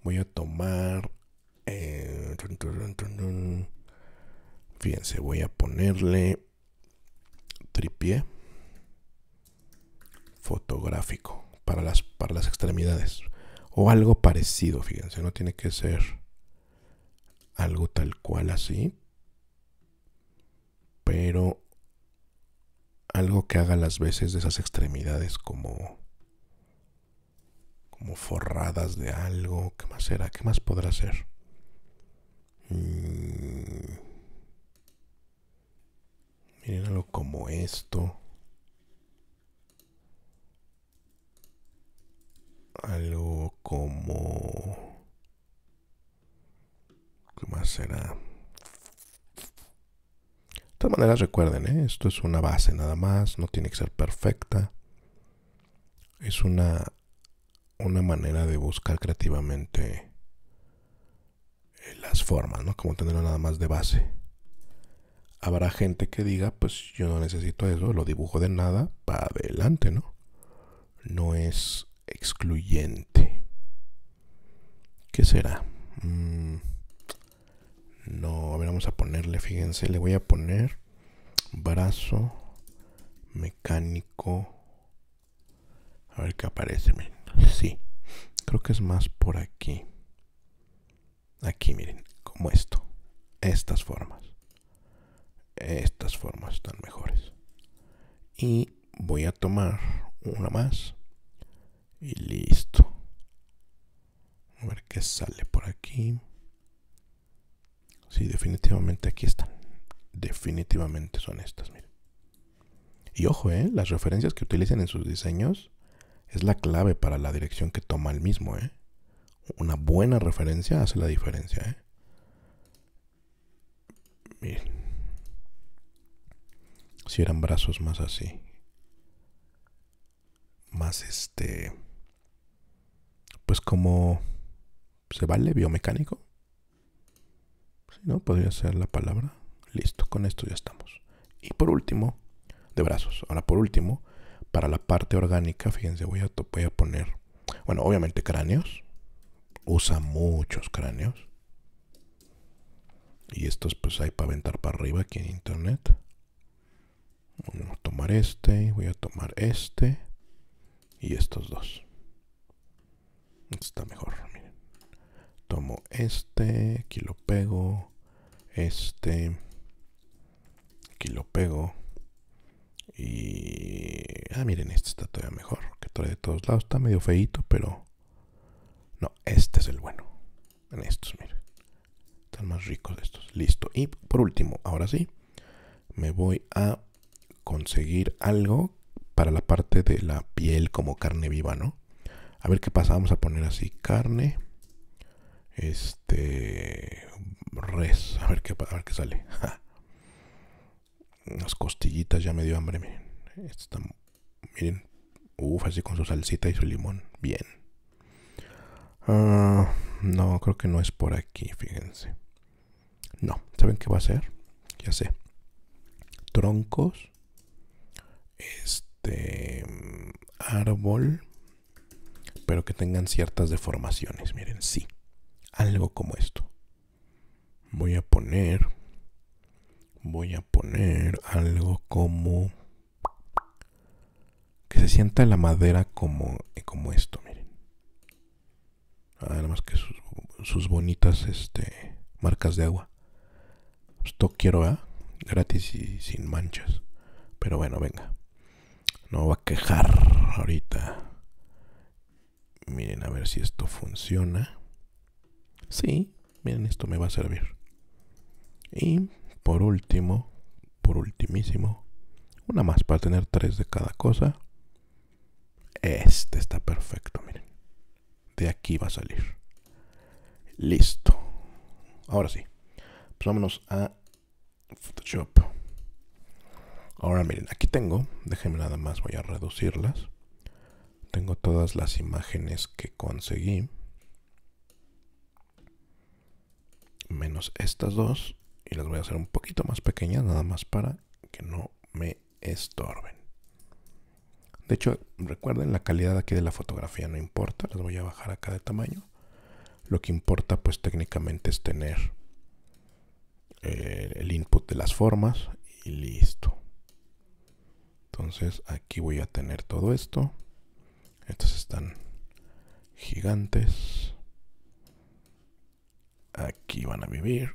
Voy a tomar eh, fíjense, voy a ponerle tripié fotográfico para las, para las extremidades. O algo parecido, fíjense, no tiene que ser algo tal cual así. Pero algo que haga las veces de esas extremidades como como forradas de algo. ¿Qué más será? ¿Qué más podrá ser? Mm. Miren algo como esto. Algo como... ¿Qué más será? De todas maneras recuerden, ¿eh? esto es una base nada más, no tiene que ser perfecta. Es una, una manera de buscar creativamente las formas, ¿no? Como tenerlo nada más de base. Habrá gente que diga, pues yo no necesito eso, lo dibujo de nada, para adelante, ¿no? No es excluyente. ¿Qué será? Mm, no, a ver, vamos a ponerle, fíjense, le voy a poner brazo mecánico. A ver qué aparece, Sí, creo que es más por aquí. Aquí miren, como esto. Estas formas. Estas formas están mejores. Y voy a tomar una más. Y listo. A ver qué sale por aquí. Sí, definitivamente aquí están. Definitivamente son estas, miren. Y ojo, ¿eh? las referencias que utilicen en sus diseños es la clave para la dirección que toma el mismo, ¿eh? Una buena referencia hace la diferencia. ¿eh? Si eran brazos más así. Más este. Pues como. ¿Se vale biomecánico? Si no, podría ser la palabra. Listo, con esto ya estamos. Y por último, de brazos. Ahora, por último, para la parte orgánica, fíjense, voy a, voy a poner. Bueno, obviamente cráneos usa muchos cráneos. Y estos pues hay para aventar para arriba aquí en internet. Vamos a tomar este, voy a tomar este y estos dos. Está mejor, miren. Tomo este, aquí lo pego, este, aquí lo pego. Y... Ah, miren, este está todavía mejor, que trae de todos lados. Está medio feito, pero este es el bueno. En estos, miren. Están más ricos estos. Listo. Y por último, ahora sí, me voy a conseguir algo para la parte de la piel como carne viva, ¿no? A ver qué pasa. Vamos a poner así carne. Este... Res. A ver qué, a qué sale. Las costillitas ya me dio hambre, miren. miren. Uf, así con su salsita y su limón. Bien. Ah, no, creo que no es por aquí, fíjense. No, ¿saben qué va a ser? Ya sé. Troncos. Este árbol. Pero que tengan ciertas deformaciones. Miren, sí. Algo como esto. Voy a poner. Voy a poner algo como. Que se sienta la madera como, como esto. Ah, nada más que sus, bonitas este, marcas de agua. Esto pues, quiero, a ¿ah? Gratis y sin manchas. Pero bueno, venga. No va a quejar ahorita. Miren a ver si esto funciona. Sí, miren, esto me va a servir. Y por último, por ultimísimo, una más para tener tres de cada cosa. Este está perfecto, miren de aquí va a salir. Listo. Ahora sí. Pues a Photoshop. Ahora miren, aquí tengo, déjenme nada más, voy a reducirlas. Tengo todas las imágenes que conseguí. Menos estas dos. Y las voy a hacer un poquito más pequeñas, nada más para que no me estorben. De hecho, recuerden la calidad aquí de la fotografía no importa, las voy a bajar acá de tamaño. Lo que importa pues técnicamente es tener eh, el input de las formas y listo. Entonces aquí voy a tener todo esto. Estas están gigantes. Aquí van a vivir.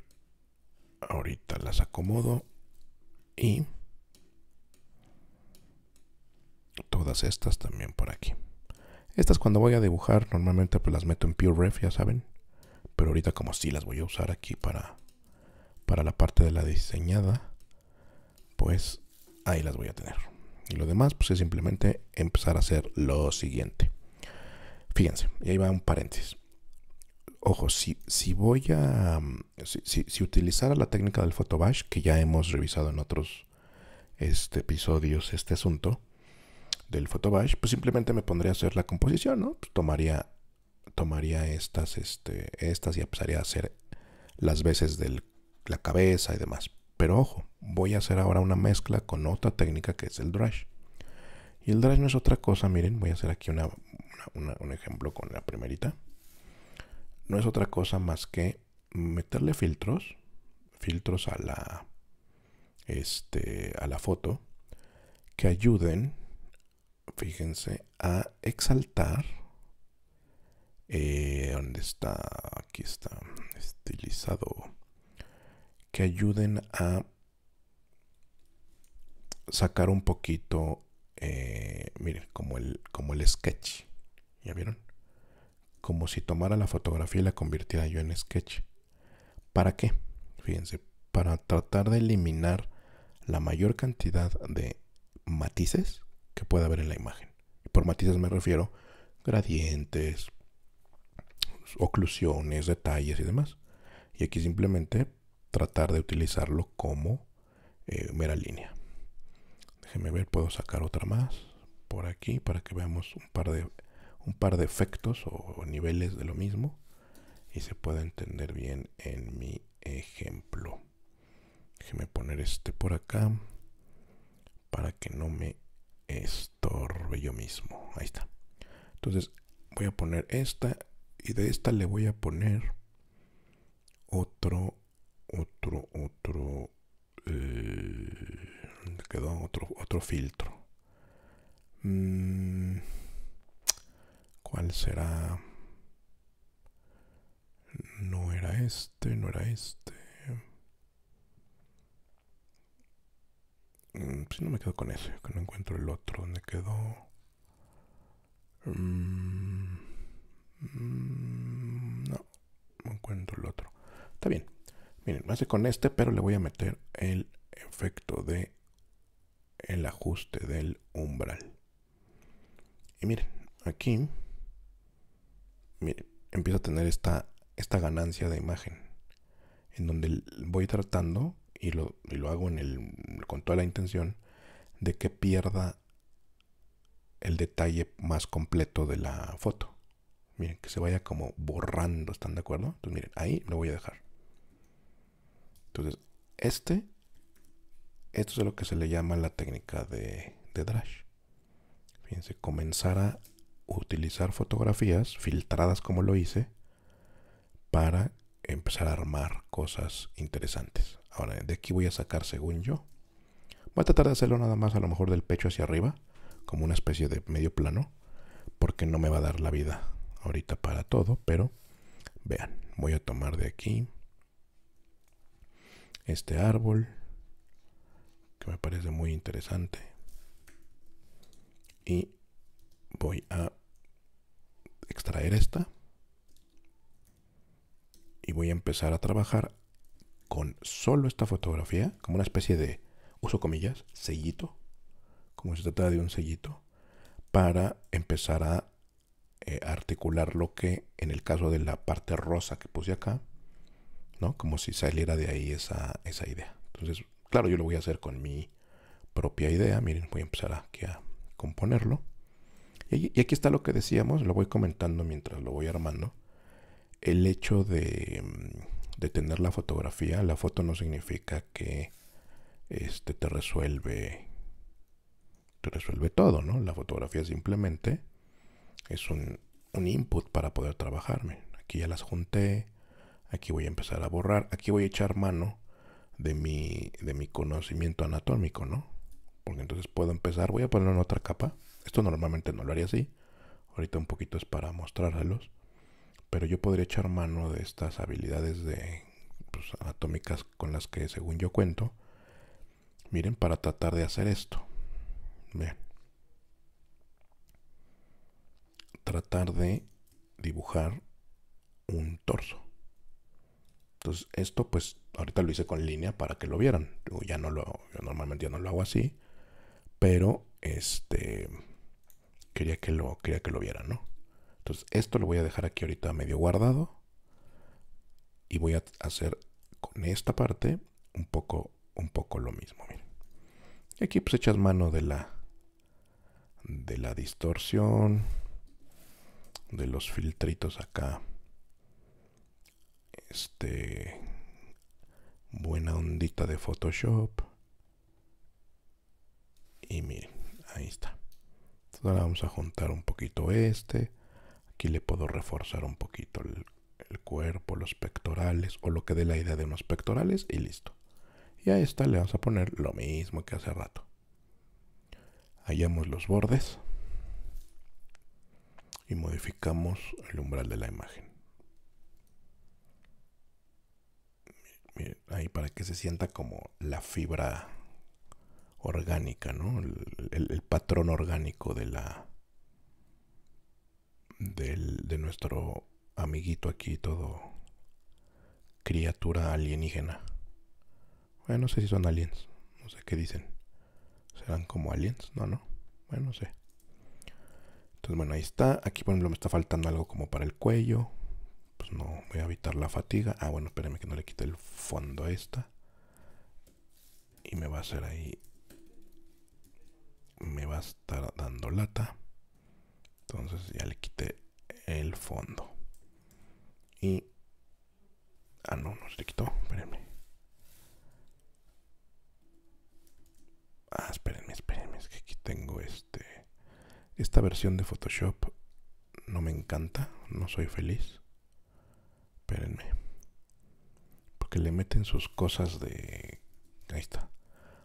Ahorita las acomodo y todas estas también por aquí. Estas cuando voy a dibujar normalmente pues las meto en Ref, ya saben. Pero ahorita como si las voy a usar aquí para, para la parte de la diseñada, pues ahí las voy a tener. Y lo demás pues es simplemente empezar a hacer lo siguiente. Fíjense, y ahí va un paréntesis. Ojo, si, si voy a... Si, utilizara la técnica del photobash, que ya hemos revisado en otros este, episodios este asunto, del Photobash, pues simplemente me pondría a hacer la composición, ¿no? Pues tomaría, tomaría estas, este, estas y empezaría a hacer las veces de la cabeza y demás. Pero ojo, voy a hacer ahora una mezcla con otra técnica que es el Drash. Y el Drash no es otra cosa, miren, voy a hacer aquí un ejemplo con la primerita. No es otra cosa más que meterle filtros, filtros a la, este, a la foto, que ayuden fíjense, a exaltar. Eh, ¿Dónde está? Aquí está, estilizado. Que ayuden a sacar un poquito, eh, miren, como el, como el sketch. ¿Ya vieron? Como si tomara la fotografía y la convirtiera yo en sketch. ¿Para qué? Fíjense, para tratar de eliminar la mayor cantidad de matices que pueda haber en la imagen. Por matices me refiero gradientes, oclusiones, detalles y demás. Y aquí simplemente tratar de utilizarlo como eh, mera línea. Déjenme ver, puedo sacar otra más por aquí para que veamos un par de un par de efectos o niveles de lo mismo y se pueda entender bien en mi ejemplo. Déjeme poner este por acá para que no me estorbe yo mismo. Ahí está. Entonces voy a poner esta y de esta le voy a poner otro, otro, otro, eh, quedó otro, otro filtro. Mm, ¿Cuál será? No era este, no era este. Mm, si pues no me quedo con ese, que no encuentro el otro. ¿Dónde quedó? Mm, mm, no, no encuentro el otro. Está bien. Miren, me hace con este, pero le voy a meter el efecto de el ajuste del umbral. Y miren, aquí miren, empiezo a tener esta, esta ganancia de imagen. En donde voy tratando y lo, hago con toda la intención de que pierda el detalle más completo de la foto. Miren, que se vaya como borrando, ¿están de acuerdo? Entonces miren, ahí lo voy a dejar. Entonces, este, esto es lo que se le llama la técnica de, de Drash. Fíjense, comenzar a utilizar fotografías filtradas como lo hice para empezar a armar cosas interesantes. Ahora, de aquí voy a sacar según yo. Voy a tratar de hacerlo nada más a lo mejor del pecho hacia arriba, como una especie de medio plano, porque no me va a dar la vida ahorita para todo, pero vean, voy a tomar de aquí este árbol, que me parece muy interesante, y voy a extraer esta y voy a empezar a trabajar con solo esta fotografía, como una especie de, uso comillas, sellito, como se tratara de un sellito, para empezar a eh, articular lo que en el caso de la parte rosa que puse acá, ¿no? Como si saliera de ahí esa, idea. Entonces, claro, yo lo voy a hacer con mi propia idea. Miren, voy a empezar aquí a componerlo. y aquí está lo que decíamos, lo voy comentando mientras lo voy armando. El hecho de mm, de tener la fotografía. La foto no significa que este, te resuelve. Te resuelve todo, ¿no? La fotografía simplemente es un, input para poder trabajarme. Aquí ya las junté. Aquí voy a empezar a borrar. Aquí voy a echar mano de mi, de mi conocimiento anatómico, ¿no? Porque entonces puedo empezar. Voy a poner en otra capa. Esto normalmente no lo haría así. Ahorita un poquito es para mostrárselos pero yo podría echar mano de estas habilidades de pues, atómicas con las que según yo cuento miren para tratar de hacer esto vean tratar de dibujar un torso entonces esto pues ahorita lo hice con línea para que lo vieran yo ya no lo yo normalmente ya no lo hago así pero este quería que lo quería que lo vieran no esto lo voy a dejar aquí ahorita medio guardado. Y voy a hacer con esta parte un poco, un poco lo mismo. aquí pues echas mano de la, de la distorsión, de los filtritos acá. Este, buena ondita de Photoshop. Y miren, ahí está. Entonces ahora vamos a juntar un poquito este Aquí le puedo reforzar un poquito el, cuerpo, los pectorales o lo que dé la idea de unos pectorales y listo. Y a esta le vamos a poner lo mismo que hace rato. Hallamos los bordes y modificamos el umbral de la imagen. ahí para que se sienta como la fibra orgánica, ¿no? el patrón orgánico de la, del, de nuestro amiguito aquí, todo criatura alienígena. Bueno, no sé si son aliens, no sé qué dicen. ¿Serán como aliens? No, no. Bueno, no sé. Entonces, bueno, ahí está. Aquí, por ejemplo, me está faltando algo como para el cuello. Pues no, voy a evitar la fatiga. Ah, bueno, espérenme que no le quite el fondo a esta. Y me va a hacer ahí... Me va a estar dando lata entonces ya le quité el fondo y ah no no se le quitó espérenme ah espérenme espérenme es que aquí tengo este esta versión de photoshop no me encanta no soy feliz espérenme porque le meten sus cosas de ahí está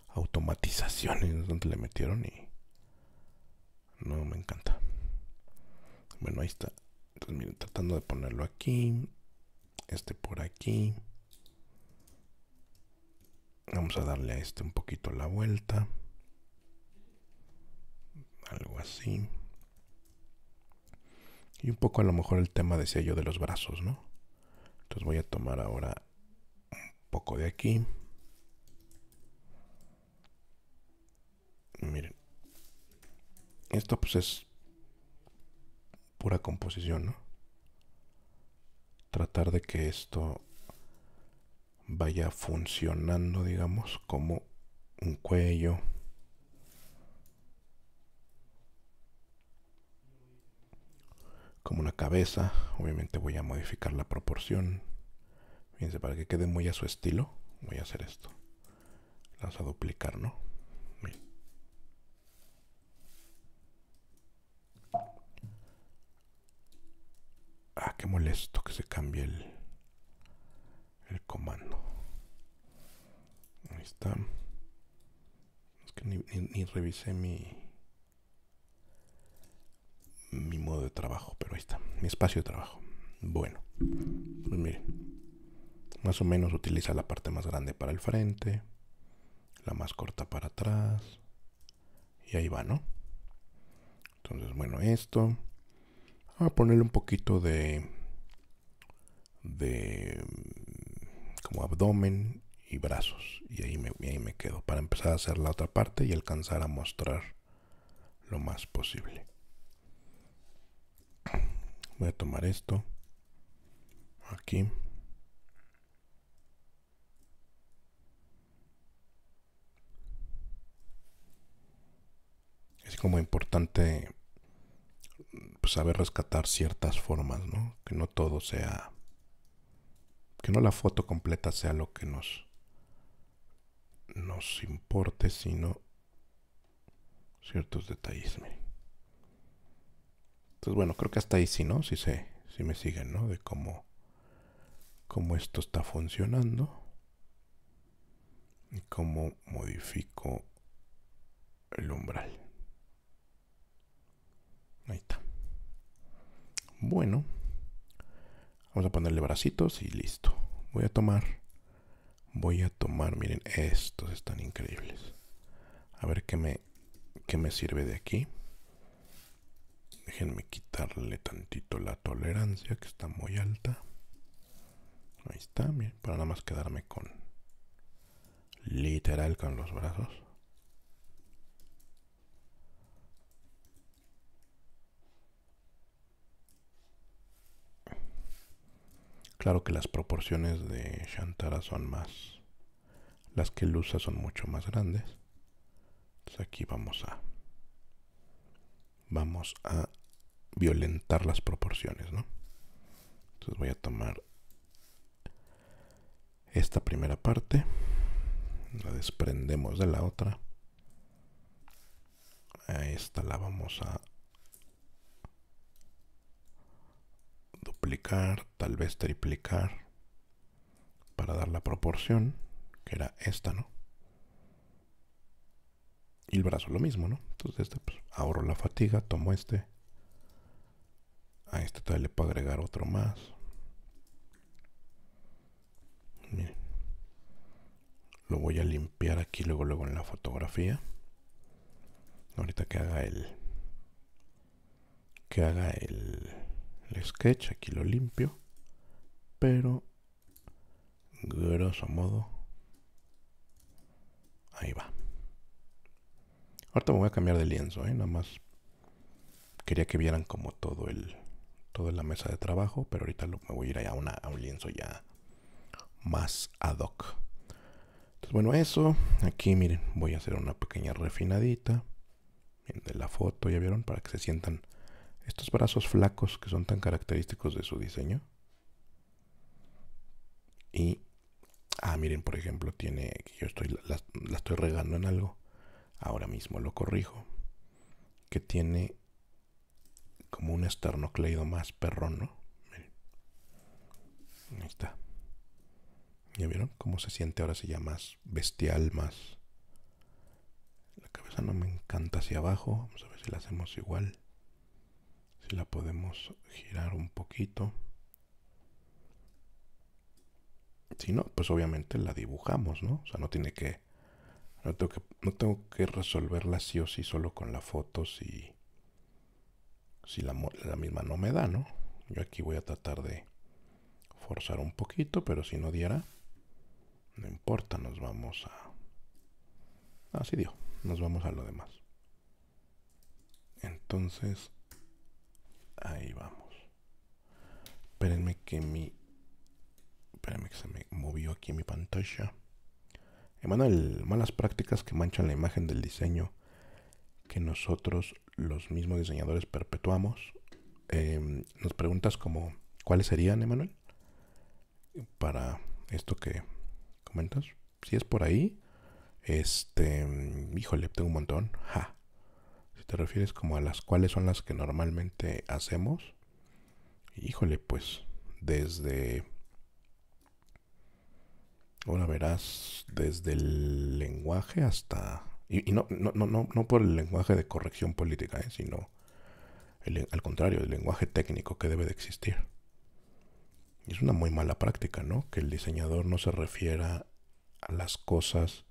automatizaciones donde le metieron y no me encanta bueno, ahí está. Entonces, miren, tratando de ponerlo aquí. Este por aquí. Vamos a darle a este un poquito la vuelta. Algo así. Y un poco a lo mejor el tema de sello de los brazos, ¿no? Entonces voy a tomar ahora un poco de aquí. Miren. Esto pues es pura composición, ¿no? Tratar de que esto vaya funcionando, digamos, como un cuello. Como una cabeza. Obviamente voy a modificar la proporción. Fíjense, para que quede muy a su estilo, voy a hacer esto. Las a duplicar, ¿no? Ah, que molesto que se cambie el, el comando. Ahí está. Es que ni, revisé mi, mi modo de trabajo, pero ahí está. Mi espacio de trabajo. Bueno, pues miren. Más o menos utiliza la parte más grande para el frente, la más corta para atrás. Y ahí va, ¿no? Entonces, bueno, esto a ponerle un poquito de de como abdomen y brazos y ahí me, ahí me quedo para empezar a hacer la otra parte y alcanzar a mostrar lo más posible voy a tomar esto aquí es como importante pues, saber rescatar ciertas formas, ¿no? Que no todo sea, que no la foto completa sea lo que nos, nos importe, sino ciertos detalles. Entonces, bueno, creo que hasta ahí sí, ¿no? Si, se, si me siguen, ¿no? De cómo, cómo esto está funcionando y cómo modifico el umbral. Ahí está. Bueno, vamos a ponerle bracitos y listo. Voy a tomar, voy a tomar, miren, estos están increíbles. A ver qué me, qué me sirve de aquí. Déjenme quitarle tantito la tolerancia que está muy alta. Ahí está, miren, para nada más quedarme con, literal, con los brazos. Claro que las proporciones de Shantara son más. Las que él usa son mucho más grandes. Entonces aquí vamos a. Vamos a violentar las proporciones, ¿no? Entonces voy a tomar esta primera parte. La desprendemos de la otra. A esta la vamos a duplicar, tal vez triplicar para dar la proporción, que era esta, ¿no? Y el brazo lo mismo, ¿no? Entonces este, pues, ahorro la fatiga, tomo este. A este tal le puedo agregar otro más. Miren. Lo voy a limpiar aquí luego, luego en la fotografía. Ahorita que haga el... Que haga el el sketch, aquí lo limpio, pero grosso modo, ahí va. Ahorita me voy a cambiar de lienzo, ¿eh? nada más quería que vieran como todo el, toda la mesa de trabajo, pero ahorita lo, me voy a ir a, una, a un lienzo ya más ad hoc. Entonces, bueno, eso, aquí miren, voy a hacer una pequeña refinadita de la foto, ya vieron, para que se sientan estos brazos flacos que son tan característicos de su diseño. Y, ah, miren, por ejemplo, tiene, yo estoy, la, estoy regando en algo. Ahora mismo lo corrijo. Que tiene como un esternocleido más perrón, ¿no? Ahí está. ¿Ya vieron cómo se siente ahora se llama más bestial, más... La cabeza no me encanta hacia abajo. Vamos a ver si la hacemos igual si la podemos girar un poquito si no pues obviamente la dibujamos no o sea no tiene que no tengo que, no tengo que resolverla sí o sí solo con la foto si si la, misma no me da no yo aquí voy a tratar de forzar un poquito pero si no diera no importa nos vamos a así ah, dio nos vamos a lo demás entonces Ahí vamos. Espérenme que mi. Espérenme que se me movió aquí mi pantalla. Emanuel, malas prácticas que manchan la imagen del diseño que nosotros, los mismos diseñadores, perpetuamos. Em, nos preguntas como cuáles serían, Emanuel, para esto que comentas. Si es por ahí, este, híjole, tengo un montón. Ja te refieres como a las cuales son las que normalmente hacemos, híjole, pues desde... Ahora verás, desde el lenguaje hasta... Y, no, no, no, no, por el lenguaje de corrección política, ¿eh? sino al contrario, el lenguaje técnico que debe de existir. Y es una muy mala práctica, ¿no? Que el diseñador no se refiera a las cosas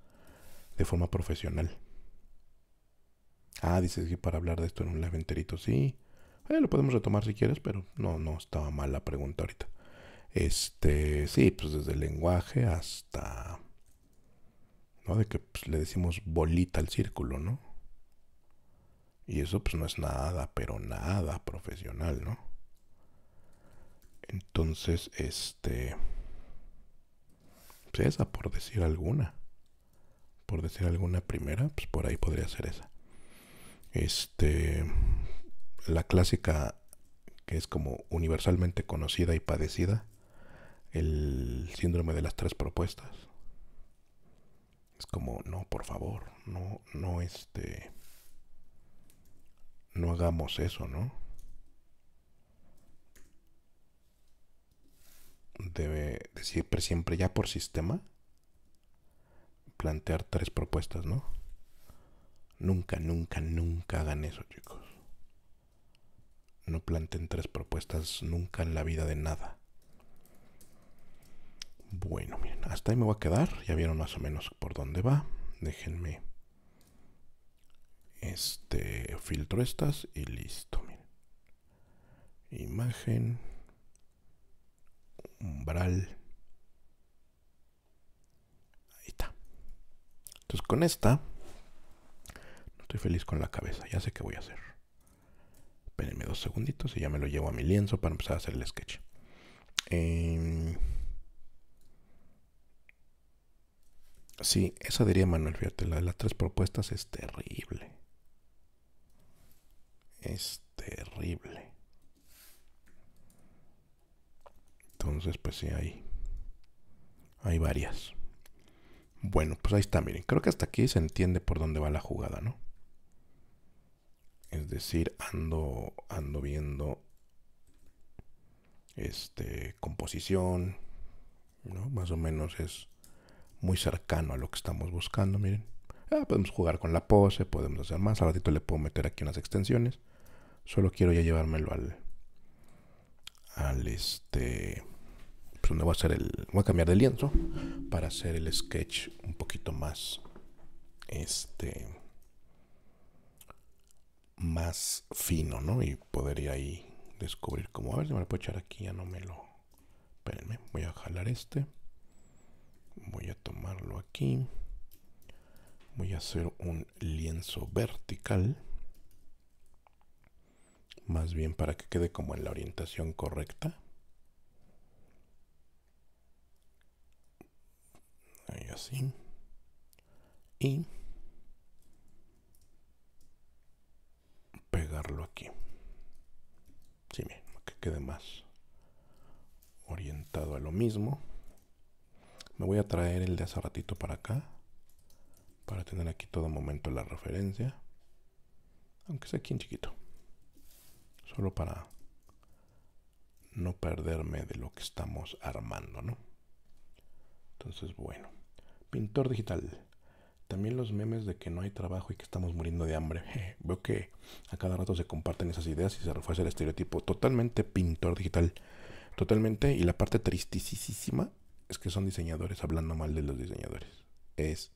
de forma profesional. Ah, dices que para hablar de esto en un live enterito, sí. Eh, lo podemos retomar si quieres, pero no, no estaba mal la pregunta ahorita. Este, sí, pues desde el lenguaje hasta. ¿No? De que pues, le decimos bolita al círculo, ¿no? Y eso pues no es nada, pero nada profesional, ¿no? Entonces, este. Pues esa, por decir alguna. Por decir alguna primera, pues por ahí podría ser esa. Este, la clásica que es como universalmente conocida y padecida, el síndrome de las tres propuestas. Es como, no, por favor, no, no, este, no hagamos eso, ¿no? Debe siempre, siempre ya por sistema, plantear tres propuestas, ¿no? Nunca, nunca, nunca hagan eso, chicos. No planten tres propuestas nunca en la vida de nada. Bueno, miren, hasta ahí me voy a quedar. Ya vieron más o menos por dónde va. Déjenme. Este, filtro estas y listo, miren. Imagen. Umbral. Ahí está. Entonces con esta feliz con la cabeza, ya sé que voy a hacer. Espérenme dos segunditos y ya me lo llevo a mi lienzo para empezar a hacer el sketch. Eh... Sí, esa diría Manuel, fíjate, la de las tres propuestas es terrible. Es terrible. Entonces, pues sí, hay, hay varias. Bueno, pues ahí está, miren. Creo que hasta aquí se entiende por dónde va la jugada, ¿no? Es decir, ando, ando viendo este, composición, más o menos es muy cercano a lo que estamos buscando, miren. Ah, podemos jugar con la pose, podemos hacer más, Ahora ratito le puedo meter aquí unas extensiones. Solo quiero ya llevármelo al, al este, pues donde voy a hacer el, voy a cambiar de lienzo para hacer el sketch un poquito más, este, más fino, ¿no? Y podría ahí descubrir cómo. A ver si me lo puedo echar aquí, ya no me lo. Espérenme, voy a jalar este. Voy a tomarlo aquí. Voy a hacer un lienzo vertical. Más bien para que quede como en la orientación correcta. Ahí así. Y pegarlo aquí. Sí, bien, que quede más orientado a lo mismo. Me voy a traer el de hace ratito para acá. Para tener aquí todo momento la referencia. Aunque sea aquí en chiquito. Solo para no perderme de lo que estamos armando, ¿no? Entonces, bueno. Pintor digital. También los memes de que no hay trabajo y que estamos muriendo de hambre. veo que a cada rato se comparten esas ideas y se refuerza el estereotipo totalmente pintor digital. Totalmente. Y la parte tristísima es que son diseñadores hablando mal de los diseñadores. Es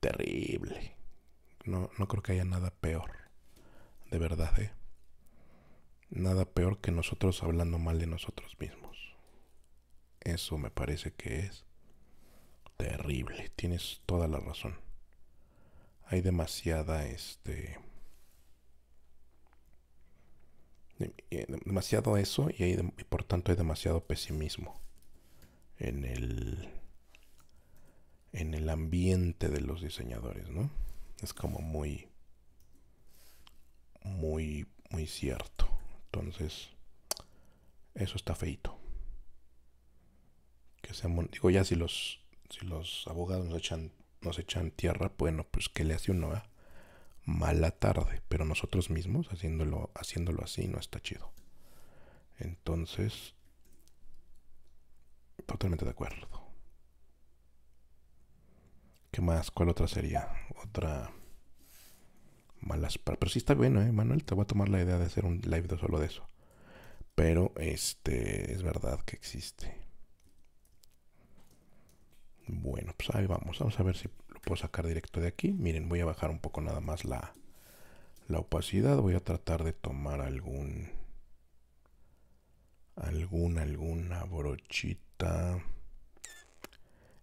terrible. No, no creo que haya nada peor. De verdad, ¿eh? Nada peor que nosotros hablando mal de nosotros mismos. Eso me parece que es terrible, tienes toda la razón. Hay demasiada, este... Eh, demasiado eso y, por tanto hay demasiado pesimismo en el en el ambiente de los diseñadores, ¿no? Es como muy, muy, muy cierto. Entonces, eso está feito. Que digo, ya si los si los abogados nos echan, nos echan tierra, bueno, pues ¿qué le hace uno? Ah? Mala tarde, pero nosotros mismos haciéndolo, haciéndolo así no está chido. Entonces, totalmente de acuerdo. ¿Qué más? ¿Cuál otra sería? Otra malas Pero sí está bueno, ¿eh, Manuel? Te voy a tomar la idea de hacer un live solo de eso. Pero este es verdad que existe. Bueno, pues ahí vamos. Vamos a ver si lo puedo sacar directo de aquí. Miren, voy a bajar un poco nada más la, opacidad. Voy a tratar de tomar algún... Alguna, alguna brochita.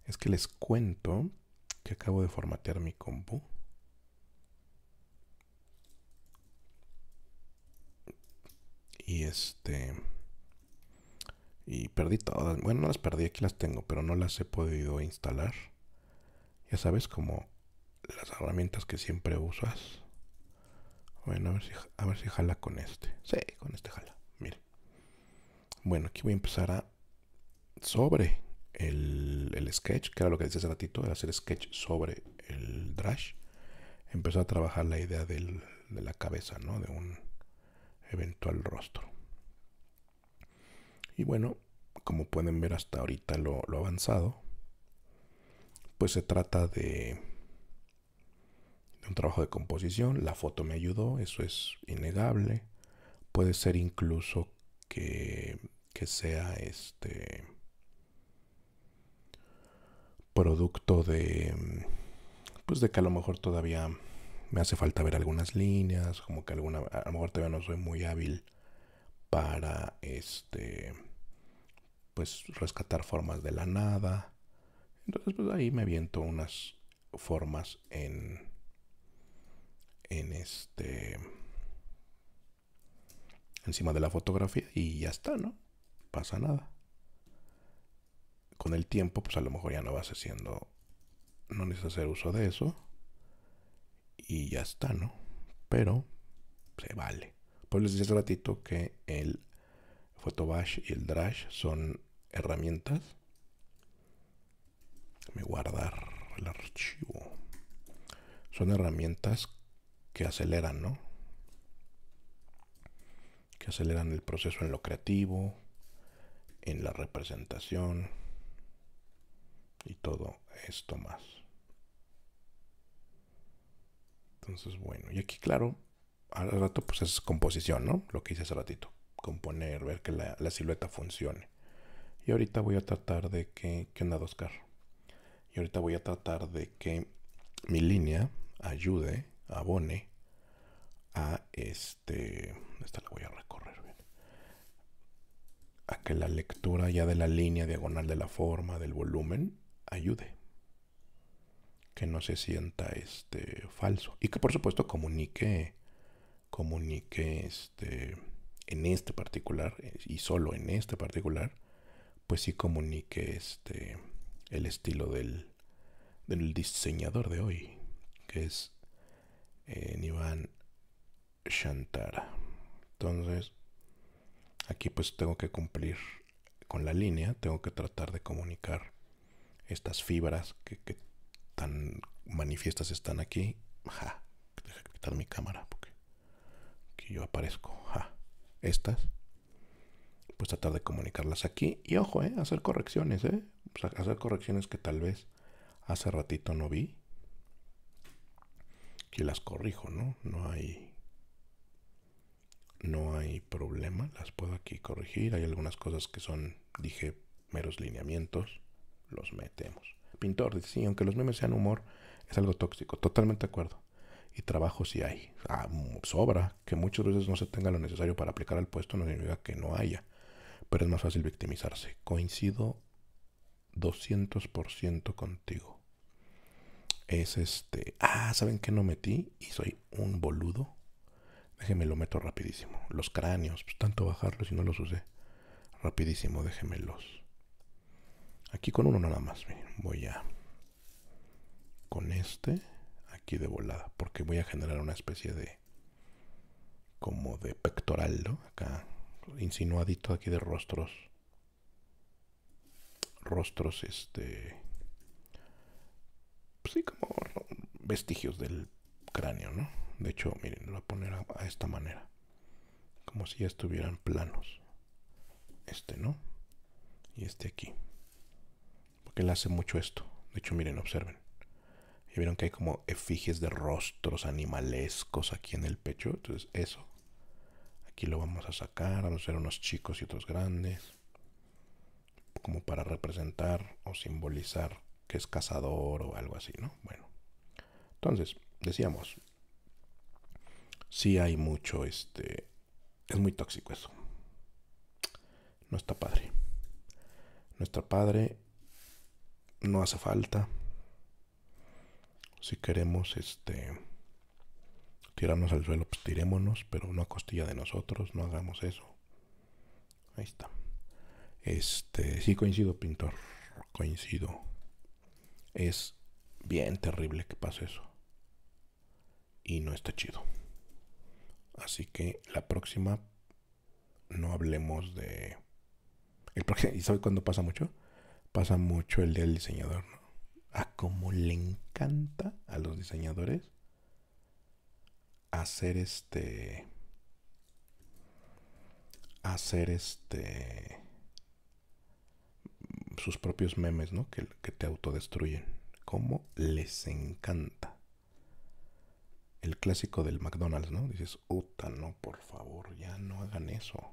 Es que les cuento que acabo de formatear mi compu. Y este... Y perdí todas. Bueno, no las perdí, aquí las tengo, pero no las he podido instalar. Ya sabes, como las herramientas que siempre usas. Bueno, a ver si, a jala con este. Sí, con este jala. mire Bueno, aquí voy a empezar a sobre el, sketch, que era lo que decía hace ratito, era hacer sketch sobre el Drash. Empezó a trabajar la idea del, de la cabeza, ¿no? De un eventual rostro. Y bueno, como pueden ver hasta ahorita lo, avanzado, pues se trata de, un trabajo de composición. La foto me ayudó, eso es innegable. Puede ser incluso que, sea este producto de pues de que a lo mejor todavía me hace falta ver algunas líneas, como que alguna a lo mejor todavía no soy muy hábil para este pues rescatar formas de la nada. Entonces, pues ahí me aviento unas formas en. En este. Encima de la fotografía y ya está, ¿no? Pasa nada. Con el tiempo, pues a lo mejor ya no vas haciendo. No necesitas hacer uso de eso. Y ya está, ¿no? Pero se vale. Pues les decía hace ratito que el Photobash y el Drash son herramientas. Me guardar el archivo. Son herramientas que aceleran, ¿no? Que aceleran el proceso en lo creativo, en la representación y todo esto más. Entonces, bueno, y aquí claro, al rato pues es composición, ¿no? Lo que hice hace ratito, componer, ver que la silueta funcione. Y ahorita voy a tratar de que... ¿Qué onda, Oscar? Y ahorita voy a tratar de que mi línea ayude, abone a este... Esta la voy a recorrer bien. A que la lectura ya de la línea diagonal de la forma, del volumen, ayude. Que no se sienta este falso. Y que por supuesto comunique, comunique este, en este particular eh, y solo en este particular pues sí comunique este el estilo del, diseñador de hoy, que es eh, Nivan Shantara. Entonces, aquí pues tengo que cumplir con la línea, tengo que tratar de comunicar estas fibras que, tan manifiestas están aquí. Ja, deja quitar mi cámara porque aquí yo aparezco. Ja, estas pues tratar de comunicarlas aquí. Y ojo, ¿eh? hacer correcciones, ¿eh? hacer correcciones que tal vez hace ratito no vi. Que las corrijo, ¿no? No hay. No hay problema. Las puedo aquí corregir. Hay algunas cosas que son, dije, meros lineamientos. Los metemos. Pintor dice, sí, aunque los memes sean humor, es algo tóxico. Totalmente de acuerdo. Y trabajo sí hay. Ah, mm, sobra. Que muchas veces no se tenga lo necesario para aplicar al puesto no significa que no haya pero es más fácil victimizarse. Coincido 200% contigo. Es este... Ah, ¿saben qué no metí? Y soy un boludo. Déjenme lo meto rapidísimo. Los cráneos, pues tanto bajarlos y no los usé. Rapidísimo, déjenmelos. Aquí con uno nada más. Miren, voy a... Con este, aquí de volada. Porque voy a generar una especie de... Como de pectoral, ¿no? Acá insinuadito aquí de rostros. Rostros, este. Pues sí, como vestigios del cráneo, ¿no? De hecho, miren, lo voy a poner a, esta manera. Como si ya estuvieran planos. Este, ¿no? Y este aquí. Porque él hace mucho esto. De hecho, miren, observen. Y vieron que hay como efigies de rostros animalescos aquí en el pecho. Entonces, eso aquí lo vamos a sacar, vamos a hacer unos chicos y otros grandes, como para representar o simbolizar que es cazador o algo así, ¿no? Bueno, entonces, decíamos, si hay mucho, este, es muy tóxico eso. No padre. nuestro padre, no hace falta. Si queremos, este tirarnos al suelo, pues tirémonos, pero no a costilla de nosotros, no hagamos eso. Ahí está. Este, sí coincido, pintor, coincido. Es bien terrible que pase eso. Y no está chido. Así que la próxima no hablemos de el próximo, ¿y sabe cuándo pasa mucho? Pasa mucho el del diseñador, A como le encanta a los diseñadores hacer este hacer este sus propios memes, ¿no? Que, que te autodestruyen. cómo les encanta. El clásico del McDonald's, ¿no? Dices, uta, no, por favor, ya no hagan eso.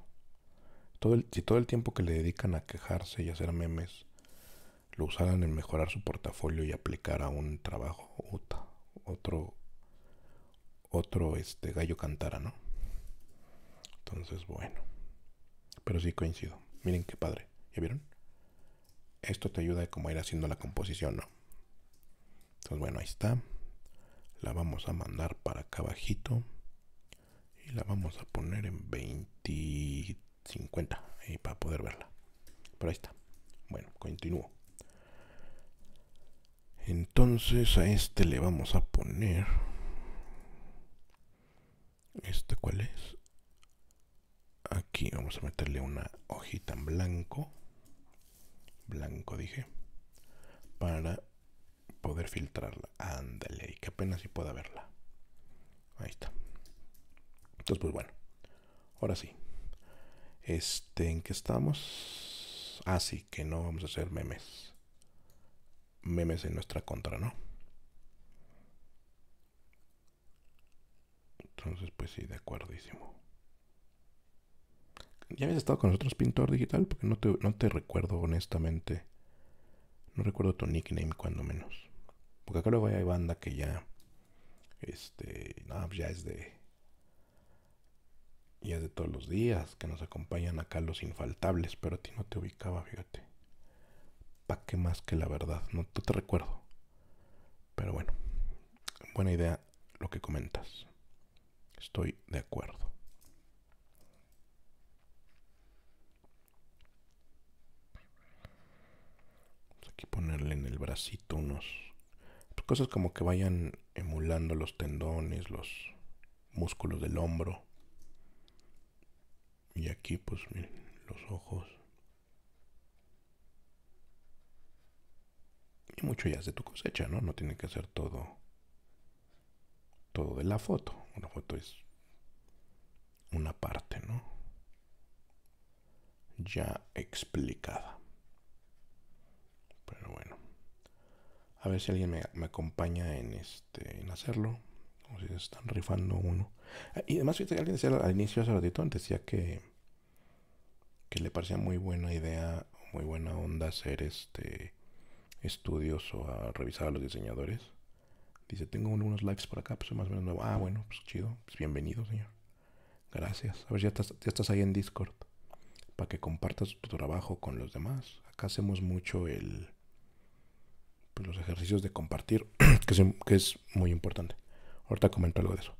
Todo el, si todo el tiempo que le dedican a quejarse y hacer memes lo usaran en mejorar su portafolio y aplicar a un trabajo, uta, otro, otro este gallo cantara, ¿no? Entonces, bueno. Pero sí coincido. Miren qué padre. ¿Ya vieron? Esto te ayuda como a ir haciendo la composición, ¿no? Entonces, bueno, ahí está. La vamos a mandar para acá Y la vamos a poner en 20, Y para poder verla. Pero ahí está. Bueno, continúo. Entonces a este le vamos a poner ¿Este cuál es? Aquí vamos a meterle una hojita en blanco. Blanco dije. Para poder filtrarla. Ándale, y que apenas si pueda verla. Ahí está. Entonces, pues bueno. Ahora sí. Este, ¿en qué estamos? Ah, sí, que no vamos a hacer memes. Memes en nuestra contra, ¿no? Entonces, pues sí, de acuerdísimo. ¿Ya habías estado con nosotros, pintor digital? Porque no te, recuerdo, honestamente. No recuerdo tu nickname, cuando menos. Porque acá luego hay banda que ya. Este. No, pues ya es de. Ya es de todos los días que nos acompañan acá los infaltables, pero a ti no te ubicaba, fíjate. Pa' qué más que la verdad, no, no te recuerdo. Pero bueno, buena idea lo que comentas. Estoy de acuerdo. Vamos pues aquí ponerle en el bracito unos pues cosas como que vayan emulando los tendones, los músculos del hombro. Y aquí pues los ojos. Y mucho ya es de tu cosecha, ¿no? No tiene que ser todo todo de la foto una foto es una parte, ¿no? Ya explicada. Pero bueno. A ver si alguien me, acompaña en este en hacerlo. como si se están rifando uno. Ah, y además, fíjate, alguien decía al inicio hace ratito, decía que, que le parecía muy buena idea, muy buena onda hacer este estudios o revisar a los diseñadores. Dice, tengo unos lives por acá, pues más o menos nuevo. Ah, bueno, pues chido. Pues bienvenido, señor. Gracias. A ver, ya estás, ya estás ahí en Discord. Para que compartas tu trabajo con los demás. Acá hacemos mucho el... Pues, los ejercicios de compartir, que es, muy importante. Ahorita comento algo de eso.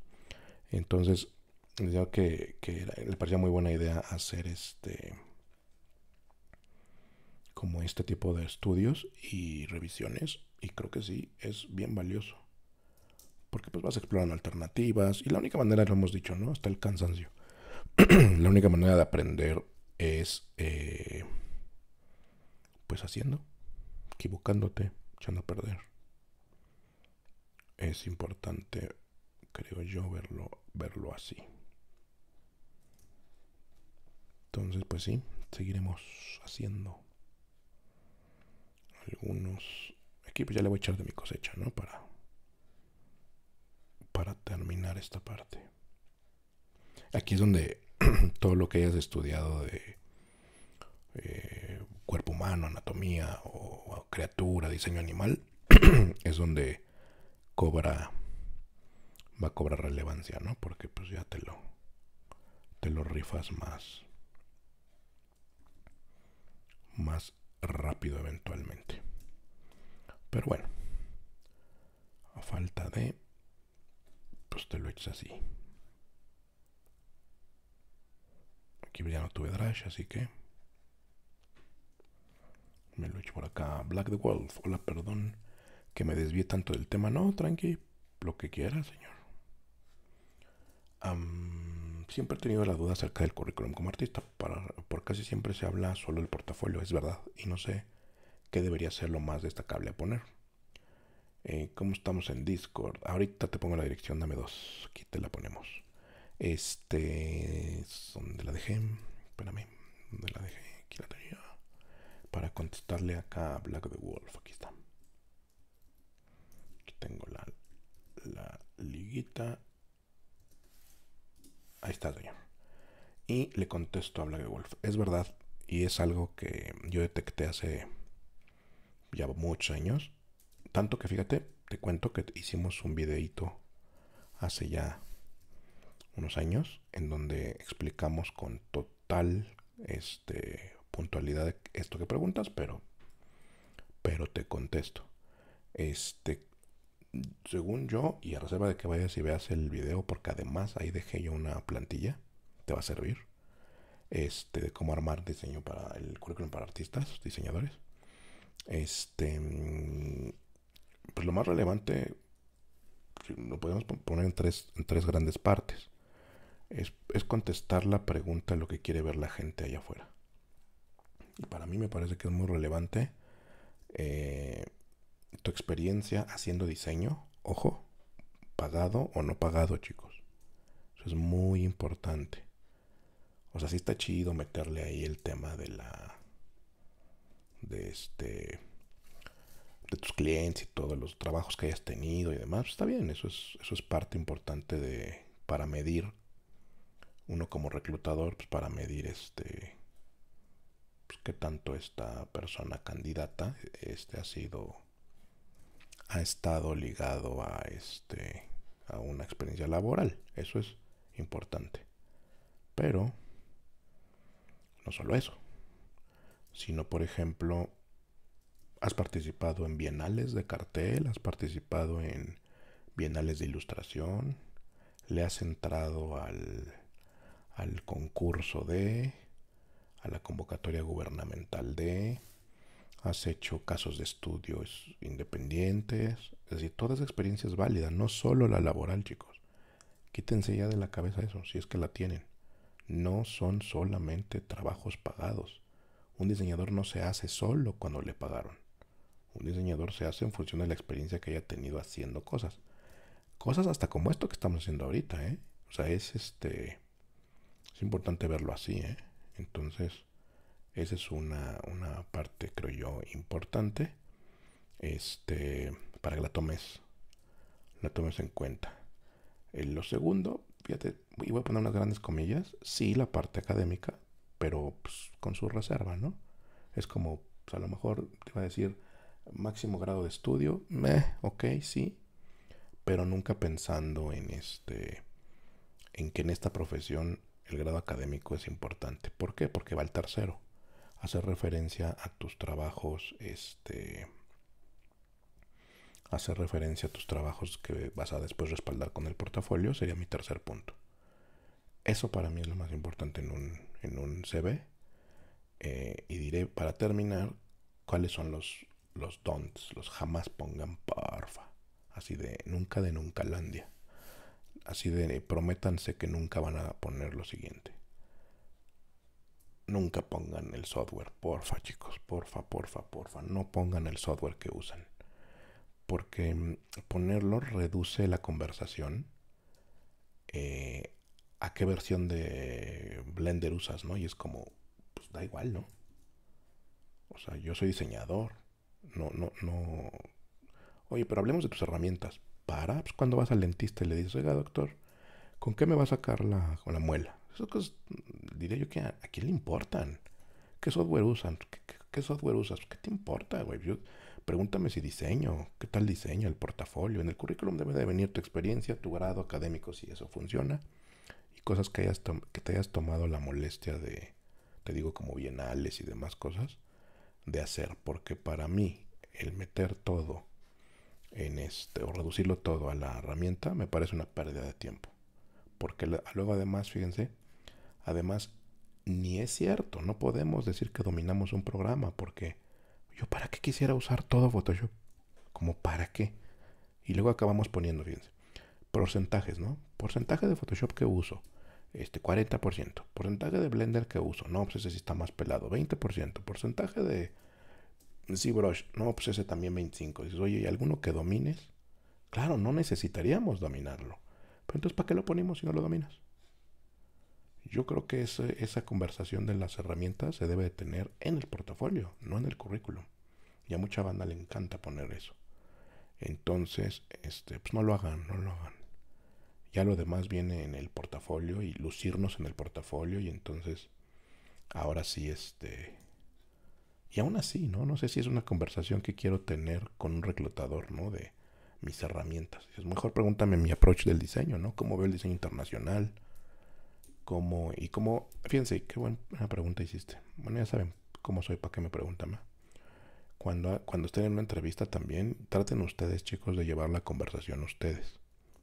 Entonces, decía que le parecía muy buena idea hacer este como este tipo de estudios y revisiones y creo que sí es bien valioso porque pues vas explorando alternativas y la única manera, lo hemos dicho, ¿no? Hasta el cansancio. la única manera de aprender es eh, pues haciendo, equivocándote, echando a perder. Es importante, creo yo, verlo, verlo así. Entonces, pues sí, seguiremos haciendo algunos. Aquí pues ya le voy a echar de mi cosecha, ¿no? Para para terminar esta parte. Aquí es donde todo lo que hayas estudiado de eh, cuerpo humano, anatomía o, criatura, diseño animal, es donde cobra va a cobrar relevancia, ¿no? Porque pues ya te lo te lo rifas más más rápido eventualmente. Pero bueno, a falta de pues, te lo eches así. Aquí ya no tuve Drash, así que me lo echo por acá. Black the Wolf, hola, perdón que me desvíe tanto del tema. No, tranqui, lo que quiera, señor. siempre he tenido la duda acerca del currículum como artista. Para, por casi siempre se habla solo del portafolio, es verdad. Y no sé qué debería ser lo más destacable a poner. Eh, ¿Cómo estamos en Discord? Ahorita te pongo la dirección, dame dos. Aquí te la ponemos. Este. ¿Dónde la dejé? Espérame. ¿Dónde la dejé? Aquí la tenía. Para contestarle acá a Black the Wolf. Aquí está. Aquí tengo la, la liguita. Ahí está, señor. Y le contesto a Black the Wolf. Es verdad. Y es algo que yo detecté hace ya muchos años tanto que fíjate, te cuento que hicimos un videito hace ya unos años en donde explicamos con total este, puntualidad esto que preguntas, pero, pero te contesto. Este, según yo, y a reserva de que vayas y veas el video, porque además ahí dejé yo una plantilla, te va a servir, este, de cómo armar diseño para el currículum para artistas, diseñadores. Este, pues lo más relevante lo podemos poner en tres, en tres grandes partes. Es, contestar la pregunta lo que quiere ver la gente allá afuera. Y para mí me parece que es muy relevante eh, tu experiencia haciendo diseño, ojo, pagado o no pagado, chicos. Eso es muy importante. O sea, sí está chido meterle ahí el tema de la. de este de tus clientes y todos los trabajos que hayas tenido y demás, pues, está bien, eso es, eso es parte importante de, para medir, uno como reclutador, pues para medir este, pues qué tanto esta persona candidata este, ha sido, ha estado ligado a, este, a una experiencia laboral, eso es importante. Pero, no solo eso, sino por ejemplo, has participado en bienales de cartel, has participado en bienales de ilustración, le has entrado al, al concurso de, a la convocatoria gubernamental de, has hecho casos de estudios independientes, es decir, toda esa experiencia es válida, no solo la laboral, chicos. Quítense ya de la cabeza eso, si es que la tienen. No son solamente trabajos pagados. Un diseñador no se hace solo cuando le pagaron. Un diseñador se hace en función de la experiencia que haya tenido haciendo cosas. Cosas hasta como esto que estamos haciendo ahorita, ¿eh? O sea, es este. Es importante verlo así, ¿eh? Entonces, esa es una, parte, creo yo, importante. Este. Para que la tomes. La tomes en cuenta. Eh, lo segundo, fíjate, y voy a poner unas grandes comillas. Sí, la parte académica, pero pues, con su reserva, ¿no? Es como, pues, a lo mejor te va a decir máximo grado de estudio, meh, ok, sí, pero nunca pensando en este, en que en esta profesión el grado académico es importante. ¿Por qué? Porque va al tercero. Hacer referencia a tus trabajos, este, hacer referencia a tus trabajos que vas a después respaldar con el portafolio sería mi tercer punto. Eso para mí es lo más importante en un, en CV. Eh, y diré para terminar cuáles son los los don'ts, los jamás pongan porfa. Así de nunca de nunca landia. Así de prométanse que nunca van a poner lo siguiente. Nunca pongan el software, porfa chicos, porfa, porfa, porfa. No pongan el software que usan. Porque mm, ponerlo reduce la conversación eh, a qué versión de Blender usas, ¿no? Y es como, pues da igual, ¿no? O sea, yo soy diseñador, no, no, no. Oye, pero hablemos de tus herramientas. Para, pues cuando vas al dentista y le dices, oiga, doctor, ¿con qué me va a sacar la, con la muela? Esas cosas, diré yo que a, quién le importan. ¿Qué software usan? ¿Qué, software usas? ¿Qué te importa, güey? pregúntame si diseño, qué tal diseño, el portafolio. En el currículum debe de venir tu experiencia, tu grado académico, si eso funciona. Y cosas que, hayas que te hayas tomado la molestia de, te digo, como bienales y demás cosas de hacer, porque para mí el meter todo en este o reducirlo todo a la herramienta me parece una pérdida de tiempo. Porque luego además, fíjense, además ni es cierto, no podemos decir que dominamos un programa porque yo para qué quisiera usar todo Photoshop? ¿Como para qué? Y luego acabamos poniendo, fíjense, porcentajes, ¿no? Porcentaje de Photoshop que uso este 40%. Porcentaje de blender que uso, no, pues ese sí está más pelado, 20%. Porcentaje de ZBrush, no, pues ese también 25. Dices, oye, ¿y alguno que domines? Claro, no necesitaríamos dominarlo. Pero entonces, ¿para qué lo ponemos si no lo dominas? Yo creo que esa, esa conversación de las herramientas se debe tener en el portafolio, no en el currículum. Y a mucha banda le encanta poner eso. Entonces, este, pues no lo hagan, no lo hagan. Ya lo demás viene en el portafolio y lucirnos en el portafolio y entonces ahora sí este... Y aún así, ¿no? No sé si es una conversación que quiero tener con un reclutador, ¿no? De mis herramientas. Es mejor pregúntame mi approach del diseño, ¿no? ¿Cómo veo el diseño internacional? ¿Cómo? Y cómo... Fíjense, qué buena pregunta hiciste. Bueno, ya saben cómo soy, para que me preguntan. Cuando, cuando estén en una entrevista también, traten ustedes, chicos, de llevar la conversación ustedes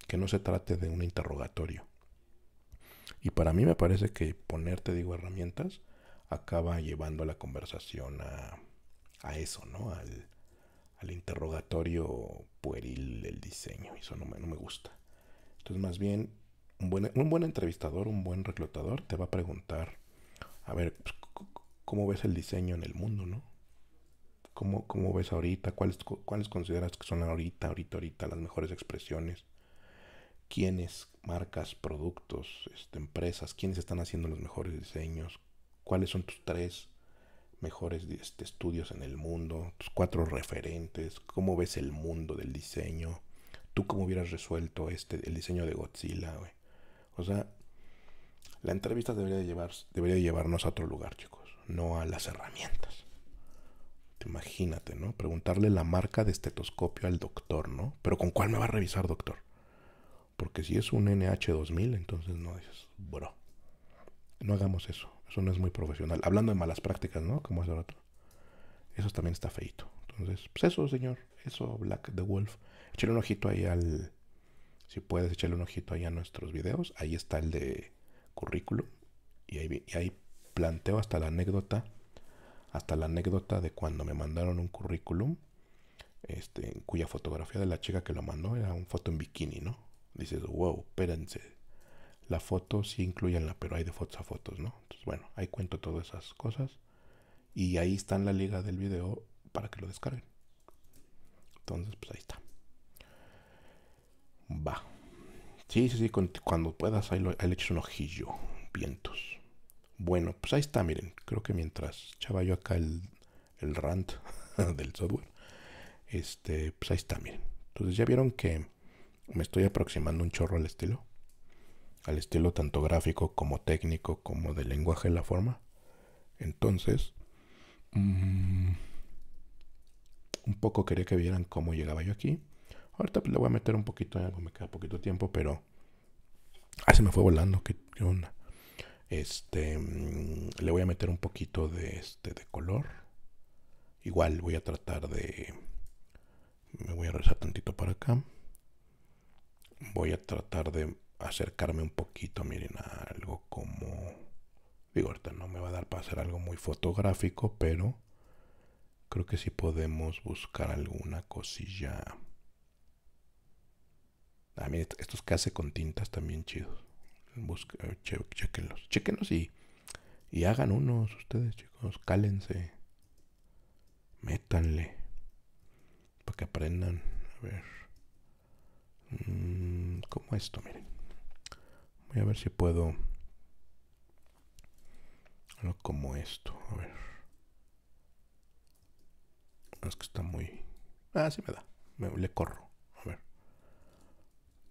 que no se trate de un interrogatorio. Y para mí me parece que ponerte, digo, herramientas acaba llevando la conversación a, eso, ¿no? Al, interrogatorio pueril del diseño. Eso no me, me gusta. Entonces, más bien, un buen, un buen entrevistador, un buen reclutador te va a preguntar, a ver, pues, ¿cómo ves el diseño en el mundo, no? ¿Cómo, cómo ves ahorita? ¿Cuáles, ¿Cuáles consideras que son ahorita, ahorita, ahorita las mejores expresiones? quiénes, marcas, productos, este, empresas, quiénes están haciendo los mejores diseños, cuáles son tus tres mejores este, estudios en el mundo, tus cuatro referentes, cómo ves el mundo del diseño, tú cómo hubieras resuelto este, el diseño de Godzilla, O sea, la entrevista debería, debería llevarnos a otro lugar, chicos, no a las herramientas. Imagínate, ¿no? Preguntarle la marca de estetoscopio al doctor, ¿no? Pero ¿con cuál me va a revisar, doctor? Porque si es un NH2000, entonces no dices, bro, no hagamos eso. Eso no es muy profesional. Hablando de malas prácticas, ¿no? Como hace otro Eso también está feito. Entonces, pues eso, señor. Eso, Black the Wolf. Echale un ojito ahí al... Si puedes, echarle un ojito ahí a nuestros videos. Ahí está el de currículum. Y ahí, planteo hasta la anécdota. Hasta la anécdota de cuando me mandaron un currículum. Este, cuya fotografía de la chica que lo mandó era un foto en bikini, ¿no? dices, wow, espérense. La foto sí la pero hay de fotos a fotos, ¿no? Entonces, bueno, ahí cuento todas esas cosas. Y ahí está en la liga del video para que lo descarguen. Entonces, pues ahí está. Va. Sí, sí, sí, cuando puedas, ahí, le eches un ojillo. Vientos. Bueno, pues ahí está, miren. Creo que mientras echaba yo acá el, el rant del software, este, pues ahí está, miren. Entonces ya vieron que me estoy aproximando un chorro al estilo, al estilo tanto gráfico como técnico, como de lenguaje en la forma. Entonces, mm, un poco quería que vieran cómo llegaba yo aquí. Ahorita pues, le voy a meter un poquito, me queda poquito tiempo, pero... Ah, se me fue volando, que Este, mm, le voy a meter un poquito de, este, de color. Igual voy a tratar de... Me voy a regresar tantito para acá voy a tratar de acercarme un poquito, miren, algo como... Digo, ahorita no me va a dar para hacer algo muy fotográfico, pero creo que sí podemos buscar alguna cosilla. Ah, miren, estos que hace con tintas también chidos. Chéquenlos. Eh, che, chequenlos, chequenlos y, y hagan unos ustedes, chicos. Cálense. Métanle. Para que aprendan. A ver. Mm, como esto miren voy a ver si puedo como esto a ver ah, es que está muy ah sí me da le corro a ver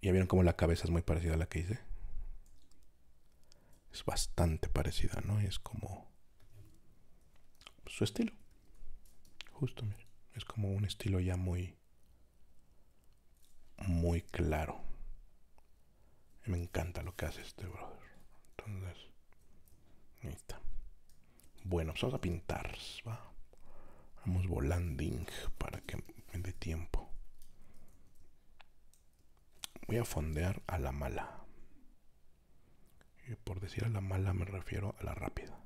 ya vieron como la cabeza es muy parecida a la que hice es bastante parecida no es como su estilo justo miren es como un estilo ya muy muy claro. me encanta lo que hace este brother. Entonces, ahí está. Bueno, pues vamos a pintar. Vamos volando para que me dé tiempo. Voy a fondear a la mala. Y por decir a la mala me refiero a la rápida.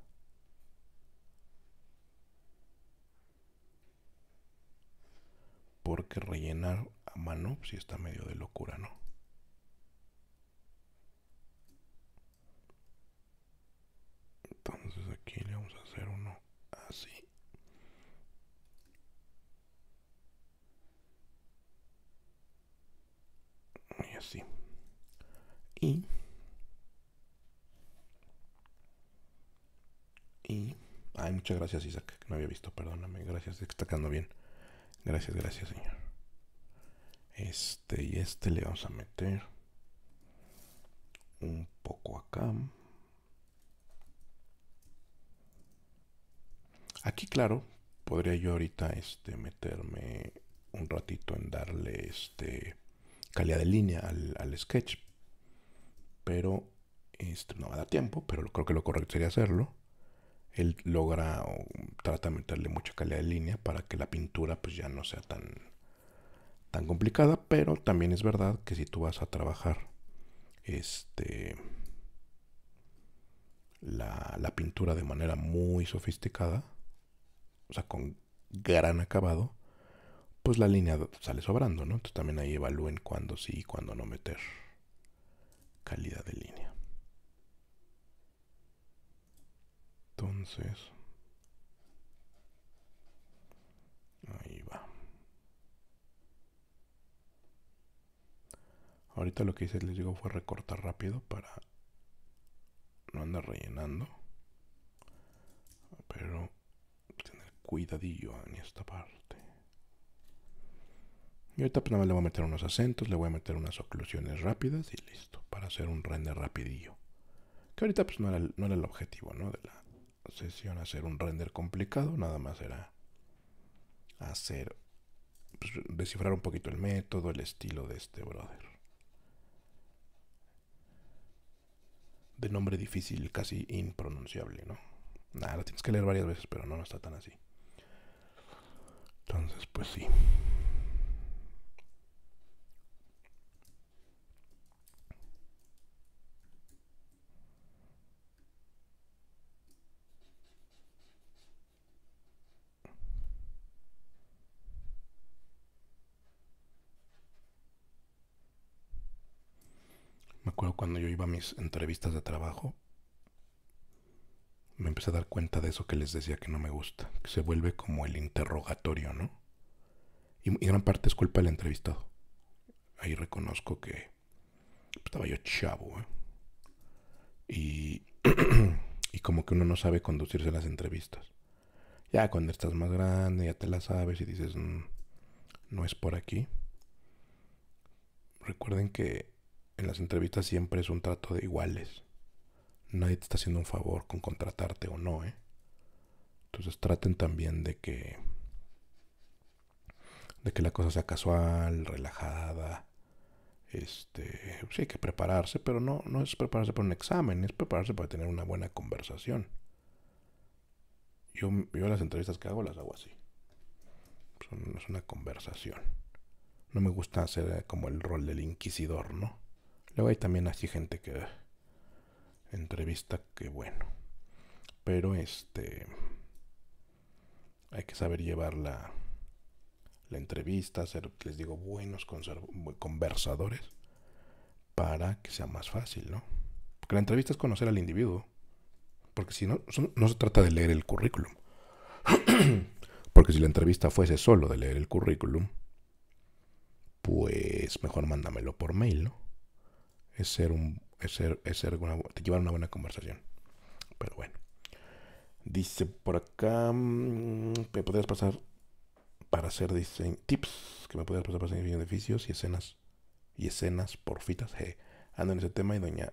porque rellenar a mano si está medio de locura, ¿no? Entonces aquí le vamos a hacer uno así. Y así. Y... Y... Ay, muchas gracias Isaac, que no había visto, perdóname. Gracias, quedando bien. Gracias, gracias, señor. Este y este le vamos a meter un poco acá. Aquí, claro, podría yo ahorita este, meterme un ratito en darle este calidad de línea al, sketch. Pero este, no me da tiempo, pero creo que lo correcto sería hacerlo él logra o trata de meterle mucha calidad de línea para que la pintura pues ya no sea tan, tan complicada, pero también es verdad que si tú vas a trabajar este, la, la pintura de manera muy sofisticada, o sea, con gran acabado, pues la línea sale sobrando, ¿no? Entonces también ahí evalúen cuándo sí y cuándo no meter calidad de línea. Entonces, ahí va. Ahorita lo que hice, les digo, fue recortar rápido para no andar rellenando. Pero tener cuidadillo en esta parte. Y ahorita pues nada más le voy a meter unos acentos, le voy a meter unas oclusiones rápidas y listo. Para hacer un render rapidillo. Que ahorita pues no era, el objetivo, ¿no? De la, sesión hacer un render complicado, nada más era hacer, pues, descifrar un poquito el método, el estilo de este brother. De nombre difícil, casi impronunciable, ¿no? Nada, lo tienes que leer varias veces, pero no está tan así. Entonces, pues sí. cuando yo iba a mis entrevistas de trabajo, me empecé a dar cuenta de eso que les decía que no me gusta, que se vuelve como el interrogatorio, ¿no? Y, gran parte es culpa del entrevistado. Ahí reconozco que pues, estaba yo chavo, ¿eh? Y, y como que uno no sabe conducirse a las entrevistas. Ya cuando estás más grande, ya te la sabes y dices, mm, no es por aquí. Recuerden que en las entrevistas siempre es un trato de iguales. Nadie te está haciendo un favor con contratarte o no, ¿eh? Entonces traten también de que de que la cosa sea casual, relajada. Este, pues sí, hay que prepararse, pero no, no es prepararse para un examen, es prepararse para tener una buena conversación. Yo, yo las entrevistas que hago las hago así. es una conversación. No me gusta hacer como el rol del inquisidor, ¿no? Luego hay también así gente que entrevista que bueno. Pero este hay que saber llevar la, entrevista, ser, les digo, buenos conversadores para que sea más fácil, ¿no? Porque la entrevista es conocer al individuo. Porque si no, no se trata de leer el currículum. porque si la entrevista fuese solo de leer el currículum, pues mejor mándamelo por mail, ¿no? es ser un. Es ser, es ser una, te llevar una buena conversación. Pero bueno. Dice por acá. Mm, ¿Me podrías pasar para hacer diseño? Tips que me podrías pasar para hacer diseño edificios y escenas. Y escenas por fitas. ando en ese tema y doña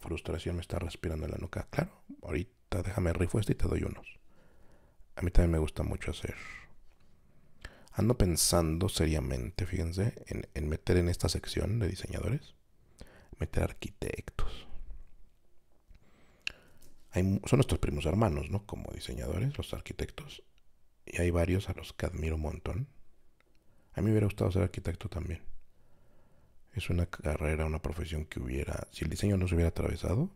frustración me está respirando en la nuca. Claro, ahorita déjame rifo este y te doy unos. A mí también me gusta mucho hacer. Ando pensando seriamente, fíjense, en, en meter en esta sección de diseñadores meter arquitectos. son nuestros primos hermanos, ¿no? Como diseñadores, los arquitectos. Y hay varios a los que admiro un montón. A mí me hubiera gustado ser arquitecto también. Es una carrera, una profesión que hubiera, si el diseño no se hubiera atravesado,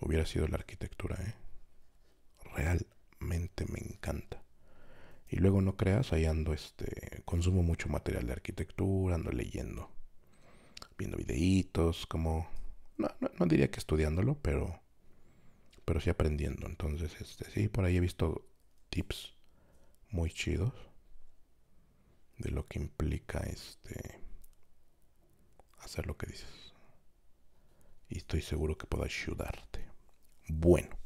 hubiera sido la arquitectura, ¿eh? Realmente me encanta. Y luego no creas, ahí ando, este, consumo mucho material de arquitectura, ando leyendo viendo videitos, como... No, diría que estudiándolo, pero... Pero sí aprendiendo. Entonces, este, sí, por ahí he visto tips muy chidos de lo que implica este hacer lo que dices. Y estoy seguro que puedo ayudarte. Bueno,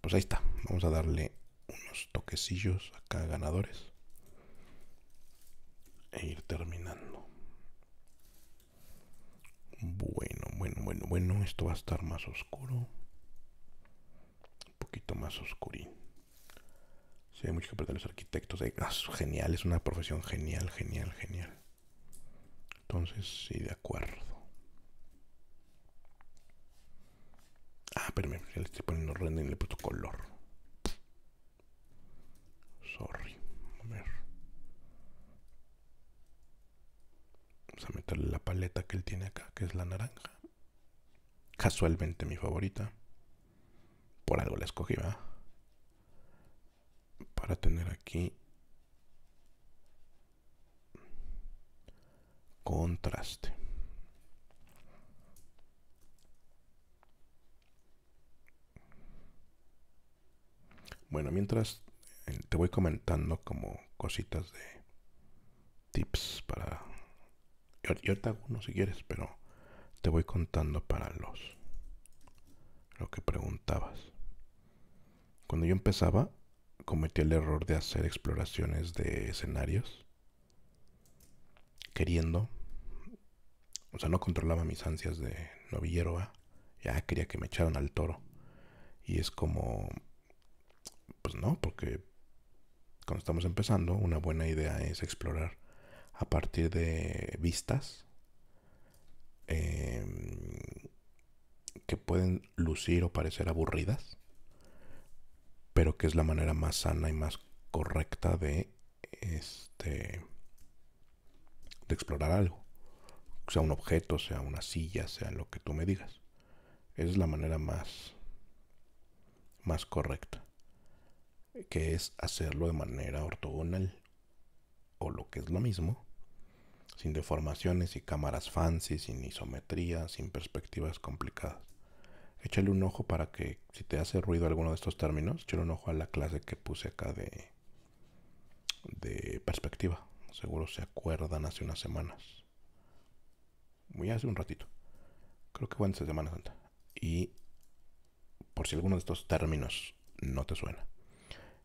pues ahí está. Vamos a darle unos toquecillos acá ganadores e ir terminando. Bueno, bueno, bueno, bueno, esto va a estar más oscuro. Un poquito más oscurín. Sí, hay mucho que perder los arquitectos. Eh, ah, genial, es una profesión genial, genial, genial. Entonces, sí, de acuerdo. Ah, pero ya le estoy poniendo render y le he puesto color. Sorry. A vamos a meterle la paleta que él tiene acá, que es la naranja. Casualmente mi favorita. Por algo la escogí, ¿verdad? Para tener aquí contraste. Bueno, mientras eh, te voy comentando como cositas de tips para yo, te hago uno si quieres, pero te voy contando para los. Lo que preguntabas. Cuando yo empezaba, cometí el error de hacer exploraciones de escenarios. Queriendo. O sea, no controlaba mis ansias de novillero Ya quería que me echaran al toro. Y es como. Pues no, porque cuando estamos empezando, una buena idea es explorar a partir de vistas em, que pueden lucir o parecer aburridas, pero que es la manera más sana y más correcta de este de explorar algo, sea un objeto, sea una silla, sea lo que tú me digas. Esa es la manera más más correcta, que es hacerlo de manera ortogonal o lo que es lo mismo, sin deformaciones y cámaras fancy, sin isometría, sin perspectivas complicadas. Échale un ojo para que si te hace ruido alguno de estos términos, échale un ojo a la clase que puse acá de, de perspectiva. Seguro se acuerdan hace unas semanas. Muy hace un ratito. Creo que fue antes Semana Santa. Y por si alguno de estos términos no te suena.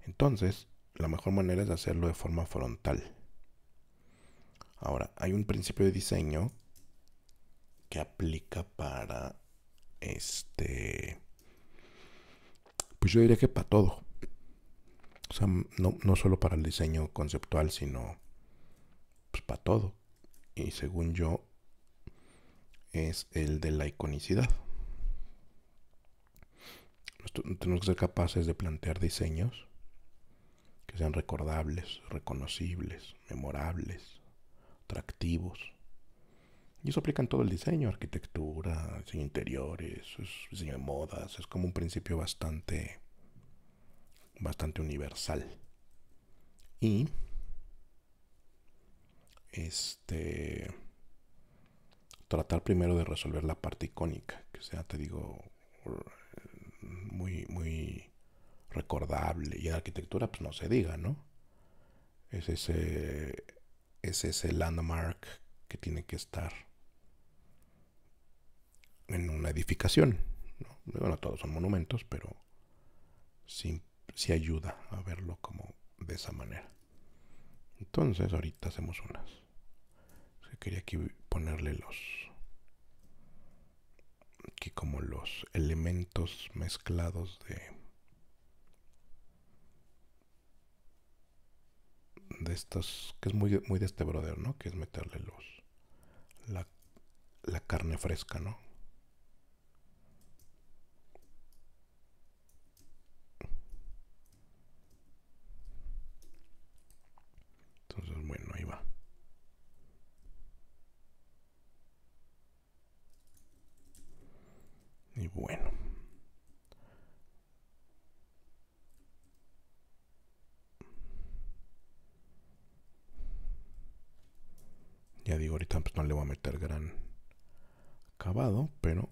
Entonces, la mejor manera es hacerlo de forma frontal. Ahora, hay un principio de diseño que aplica para este. Pues yo diría que para todo. O sea, no, no solo para el diseño conceptual, sino pues, para todo. Y según yo, es el de la iconicidad. Tenemos que ser capaces de plantear diseños que sean recordables, reconocibles, memorables atractivos. Y eso aplica en todo el diseño, arquitectura, diseño interiores, diseño de modas. Es como un principio bastante, bastante universal. Y este tratar primero de resolver la parte icónica, que sea, te digo, muy, muy recordable. Y en arquitectura, pues no se diga, ¿no? Es ese es ese landmark que tiene que estar en una edificación. ¿no? Bueno, todos son monumentos, pero si sí ayuda a verlo como de esa manera. Entonces, ahorita hacemos unas. Quería aquí ponerle los... Aquí como los elementos mezclados de de estos, que es muy, muy de este brother, ¿no? Que es meterle los, la, la carne fresca, ¿no? Entonces, bueno, ahí va. Y bueno. Pues, no le voy a meter gran acabado, pero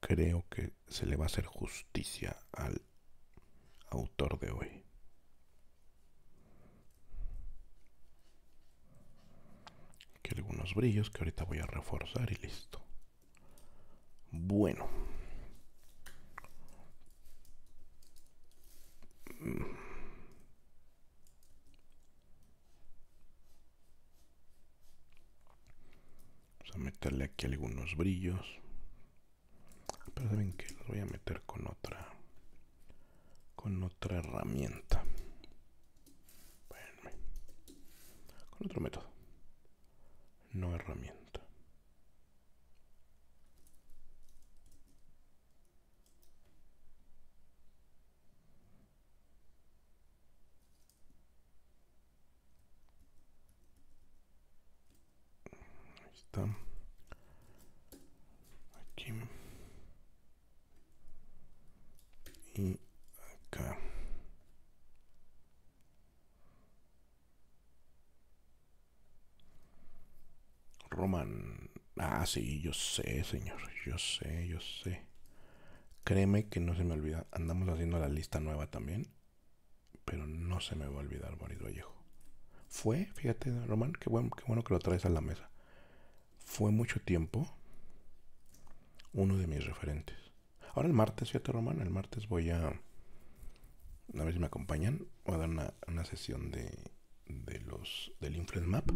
creo que se le va a hacer justicia al autor de hoy. Aquí algunos brillos que ahorita voy a reforzar y listo. Bueno. a meterle aquí algunos brillos pero saben que los voy a meter con otra con otra herramienta con otro método no herramienta Ahí está y acá Roman ah sí yo sé señor yo sé yo sé créeme que no se me olvida andamos haciendo la lista nueva también pero no se me va a olvidar Marido Vallejo fue fíjate Roman qué bueno qué bueno que lo traes a la mesa fue mucho tiempo uno de mis referentes. Ahora el martes, fíjate Román, el martes voy a, a vez me acompañan, voy a dar una, sesión de, de los, del Influence Map.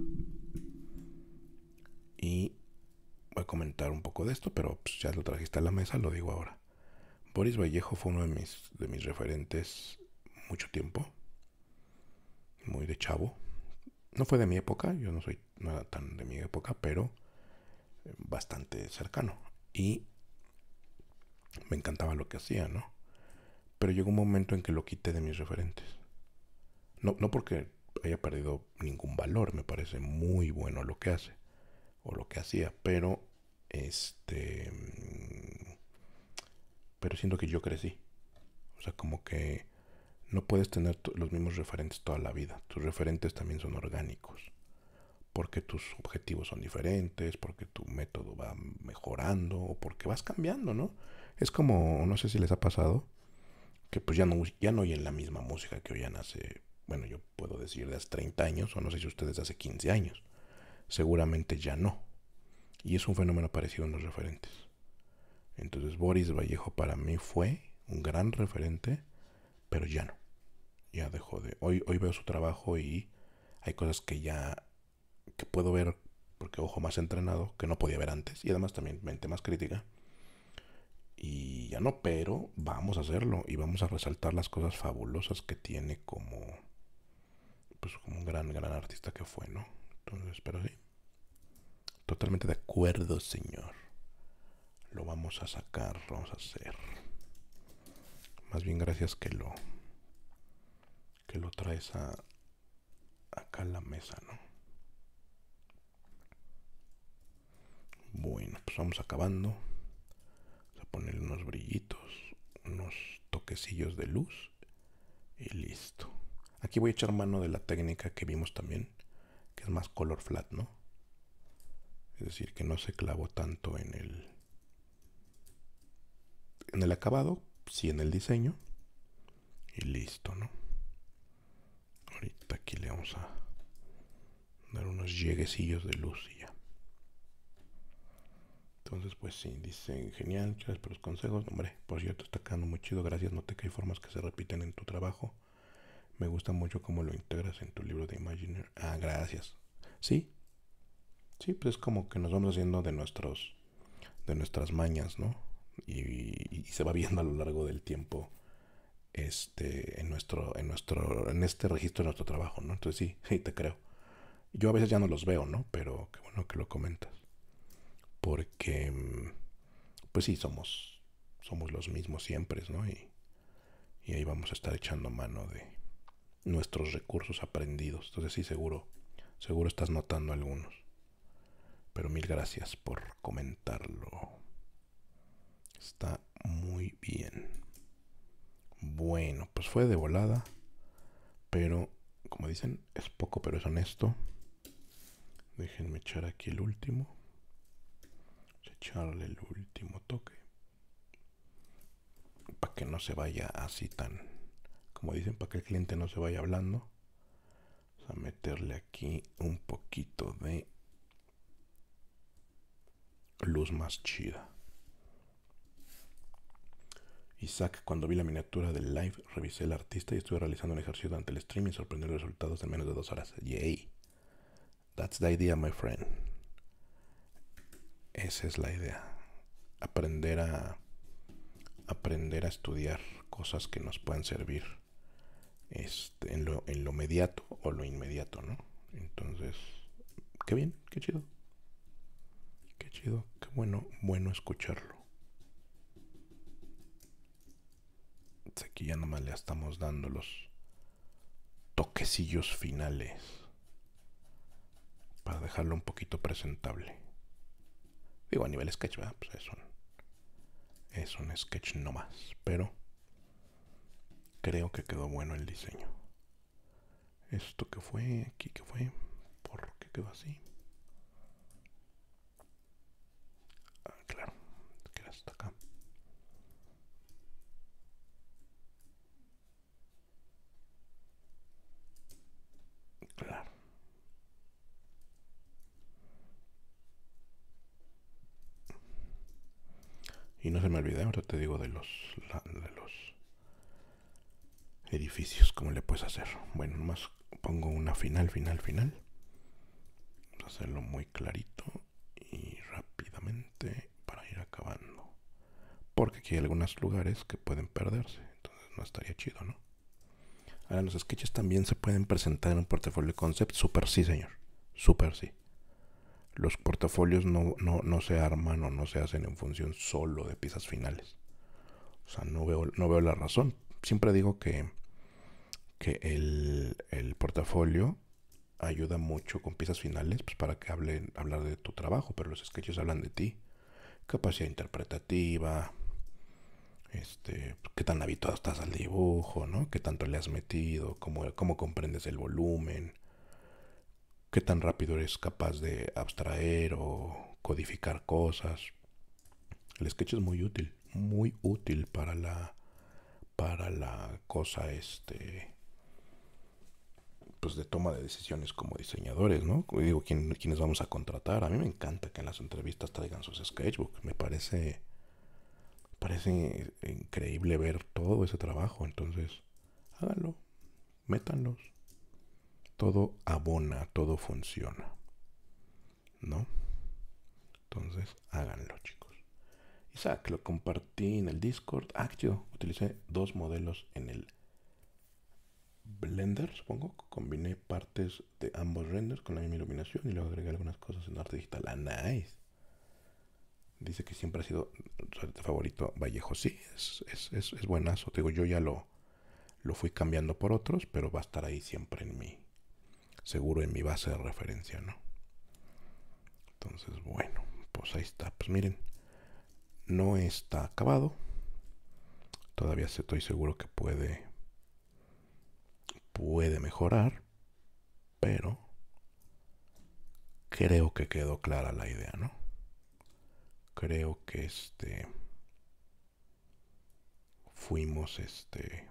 Y voy a comentar un poco de esto, pero pues, ya lo trajiste a la mesa, lo digo ahora. Boris Vallejo fue uno de mis, de mis referentes mucho tiempo, muy de chavo. No fue de mi época, yo no soy Nada tan de mi época, pero eh, bastante cercano y me encantaba lo que hacía, ¿no? Pero llegó un momento en que lo quité de mis referentes. No, no porque haya perdido ningún valor, me parece muy bueno lo que hace o lo que hacía, pero este mm, pero siento que yo crecí. O sea, como que no puedes tener los mismos referentes toda la vida. Tus referentes también son orgánicos porque tus objetivos son diferentes, porque tu método va mejorando o porque vas cambiando, ¿no? Es como, no sé si les ha pasado, que pues ya no, ya no oyen la misma música que oían hace, bueno, yo puedo decir de hace 30 años o no sé si ustedes hace 15 años. Seguramente ya no. Y es un fenómeno parecido en los referentes. Entonces Boris Vallejo para mí fue un gran referente, pero ya no. Ya dejó de... Hoy, hoy veo su trabajo y hay cosas que ya que puedo ver, porque ojo más entrenado, que no podía ver antes, y además también mente más crítica. Y ya no, pero vamos a hacerlo y vamos a resaltar las cosas fabulosas que tiene como, pues, como un gran, gran artista que fue, ¿no? Entonces, pero sí. Totalmente de acuerdo, señor. Lo vamos a sacar, lo vamos a hacer. Más bien gracias que lo que lo traes a acá a la mesa, ¿no? Bueno, pues vamos acabando. Vamos a poner unos brillitos, unos toquecillos de luz y listo. Aquí voy a echar mano de la técnica que vimos también, que es más color flat, ¿no? Es decir, que no se clavó tanto en el en el acabado, sí en el diseño. Y listo, ¿no? Ahorita aquí le vamos a dar unos lleguecillos de luz entonces, pues sí, dicen, genial, gracias por los consejos. Hombre, por cierto, está quedando muy chido, gracias. Noté que hay formas que se repiten en tu trabajo. Me gusta mucho cómo lo integras en tu libro de Imaginer. Ah, gracias. Sí, sí, pues es como que nos vamos haciendo de nuestros, de nuestras mañas, ¿no? Y, se va viendo a lo largo del tiempo este, en nuestro, en nuestro, en este registro de nuestro trabajo, ¿no? Entonces sí, sí, te creo. Yo a veces ya no los veo, ¿no? Pero qué bueno que lo comentas porque, mm, pues sí, somos, somos los mismos siempre, ¿no? Y, y ahí vamos a estar echando mano de nuestros recursos aprendidos. Entonces sí, seguro, seguro estás notando algunos. Pero mil gracias por comentarlo. Está muy bien. Bueno, pues fue de volada. Pero, como dicen, es poco, pero es honesto. Déjenme echar aquí el último echarle el último toque para que no se vaya así tan como dicen para que el cliente no se vaya hablando vamos a meterle aquí un poquito de luz más chida Isaac, cuando vi la miniatura del live, revisé el artista y estuve realizando un ejercicio durante el stream y sorprendí los resultados en menos de dos horas. Yay! That's the idea, my friend. Esa es la idea. Aprender a aprender a estudiar cosas que nos puedan servir este, en, lo, en mediato o lo inmediato, ¿no? Entonces, qué bien, qué chido. Qué chido, qué bueno, bueno escucharlo. Aquí ya nomás le estamos dando los toquecillos finales para dejarlo un poquito presentable. Digo, a nivel sketch, ¿verdad? Pues es un, es un sketch nomás. Pero creo que quedó bueno el diseño. Esto que fue, aquí que fue, ¿por qué quedó así? Ah, claro, que hasta acá. Y no se me olvide, ahora te digo de los, de los edificios, cómo le puedes hacer. Bueno, nomás pongo una final, final, final. Vamos a hacerlo muy clarito y rápidamente para ir acabando. Porque aquí hay algunos lugares que pueden perderse, entonces no estaría chido, ¿no? Ahora, los sketches también se pueden presentar en un portafolio concept. Super sí, señor. Super sí los portafolios no, se arman o no se hacen en función solo de piezas finales. O sea, no veo, no veo la razón. Siempre digo que, que el, portafolio ayuda mucho con piezas finales pues, para que hablen, hablar de tu trabajo, pero los sketches hablan de ti. Capacidad interpretativa, este, qué tan habituado estás al dibujo, ¿no? Qué tanto le has metido, cómo, cómo comprendes el volumen, qué tan rápido eres capaz de abstraer o codificar cosas. El sketch es muy útil, muy útil para la para la cosa este pues de toma de decisiones como diseñadores, ¿no? Digo, ¿quiénes vamos a contratar? A mí me encanta que en las entrevistas traigan sus sketchbooks. Me parece, parece increíble ver todo ese trabajo. Entonces, háganlo, métanlos todo abona, todo funciona. ¿No? Entonces, háganlo, chicos. Isaac, lo compartí en el Discord. Ah, yo utilicé dos modelos en el Blender, supongo. Combiné partes de ambos renders con la misma iluminación y luego agregué algunas cosas en arte digital. Ah, nice. Dice que siempre ha sido Su favorito Vallejo. Sí, es, buenazo. digo, yo ya lo, lo fui cambiando por otros, pero va a estar ahí siempre en mí seguro en mi base de referencia, ¿no? Entonces, bueno, pues ahí está. Pues miren, no está acabado. Todavía estoy seguro que puede puede mejorar, pero creo que quedó clara la idea, ¿no? Creo que este fuimos este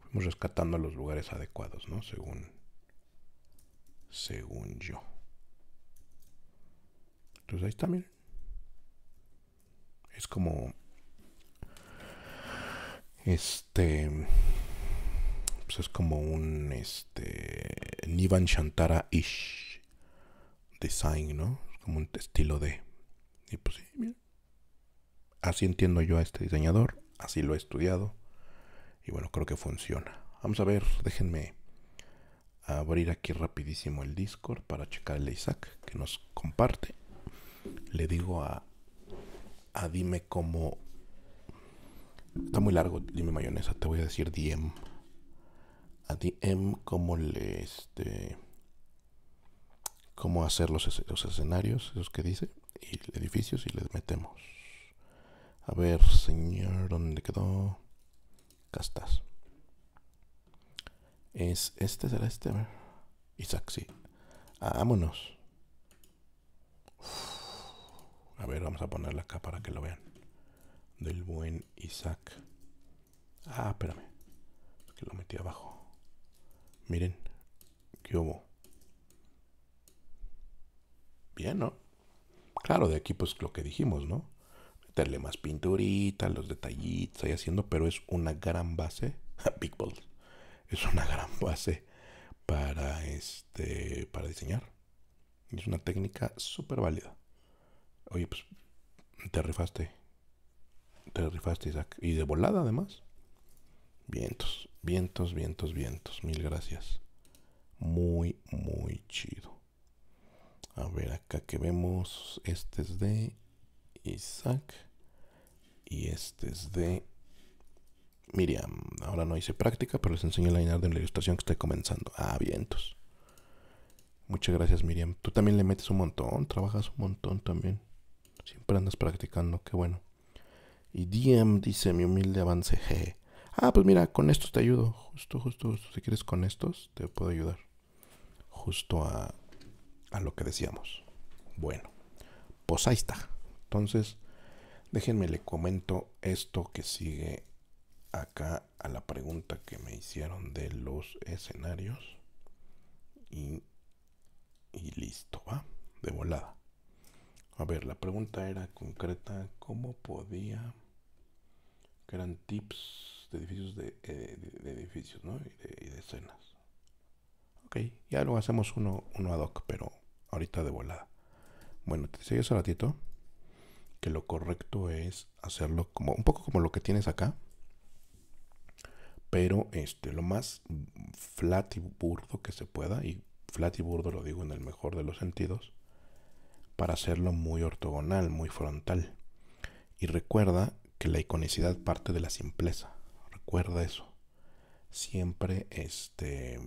fuimos rescatando los lugares adecuados, ¿no? Según según yo. Entonces ahí está, miren. Es como... Este... Pues es como un... Este... Nivan Shantara-ish. Design, ¿no? como un estilo de... Y pues sí, miren. Así entiendo yo a este diseñador. Así lo he estudiado. Y bueno, creo que funciona. Vamos a ver, déjenme abrir aquí rapidísimo el Discord para checar el Isaac que nos comparte. Le digo a, a dime cómo... Está muy largo, dime mayonesa, te voy a decir DM. A DM cómo le... Este, cómo hacer los, escenarios, esos que dice, y edificios y les metemos. A ver, señor, ¿dónde quedó? Acá estás. Es, este será este, Isaac, sí. Vámonos. A ver, vamos a ponerla acá para que lo vean. Del buen Isaac. Ah, espérame. que lo metí abajo. Miren. ¿Qué hubo? Bien, ¿no? Claro, de aquí pues lo que dijimos, ¿no? Meterle más pinturita, los detallitos ahí haciendo, pero es una gran base. Big Balls es una gran base para, este, para diseñar. Es una técnica súper válida. Oye, pues te rifaste. Te rifaste, Isaac. Y de volada, además. Vientos, vientos, vientos, vientos. Mil gracias. Muy, muy chido. A ver, acá que vemos. Este es de Isaac. Y este es de Miriam, ahora no hice práctica, pero les enseño el línea de la ilustración que estoy comenzando. Ah, vientos. Muchas gracias, Miriam. Tú también le metes un montón, trabajas un montón también. Siempre andas practicando, qué bueno. Y DM dice, mi humilde avance, jeje. Ah, pues mira, con estos te ayudo. Justo, justo, justo. Si quieres con estos, te puedo ayudar. Justo a, a lo que decíamos. Bueno, pues ahí está. Entonces, déjenme le comento esto que sigue acá a la pregunta que me hicieron de los escenarios y, listo, va, de volada. A ver, la pregunta era concreta, ¿cómo podía? Que eran tips de edificios, de, eh, edificios, ¿no? Y de, escenas. Ok, ya luego hacemos uno, uno ad hoc, pero ahorita de volada. Bueno, te decía yo ratito que lo correcto es hacerlo como un poco como lo que tienes acá, pero este, lo más flat y burdo que se pueda, y flat y burdo lo digo en el mejor de los sentidos, para hacerlo muy ortogonal, muy frontal. Y recuerda que la iconicidad parte de la simpleza, recuerda eso. Siempre este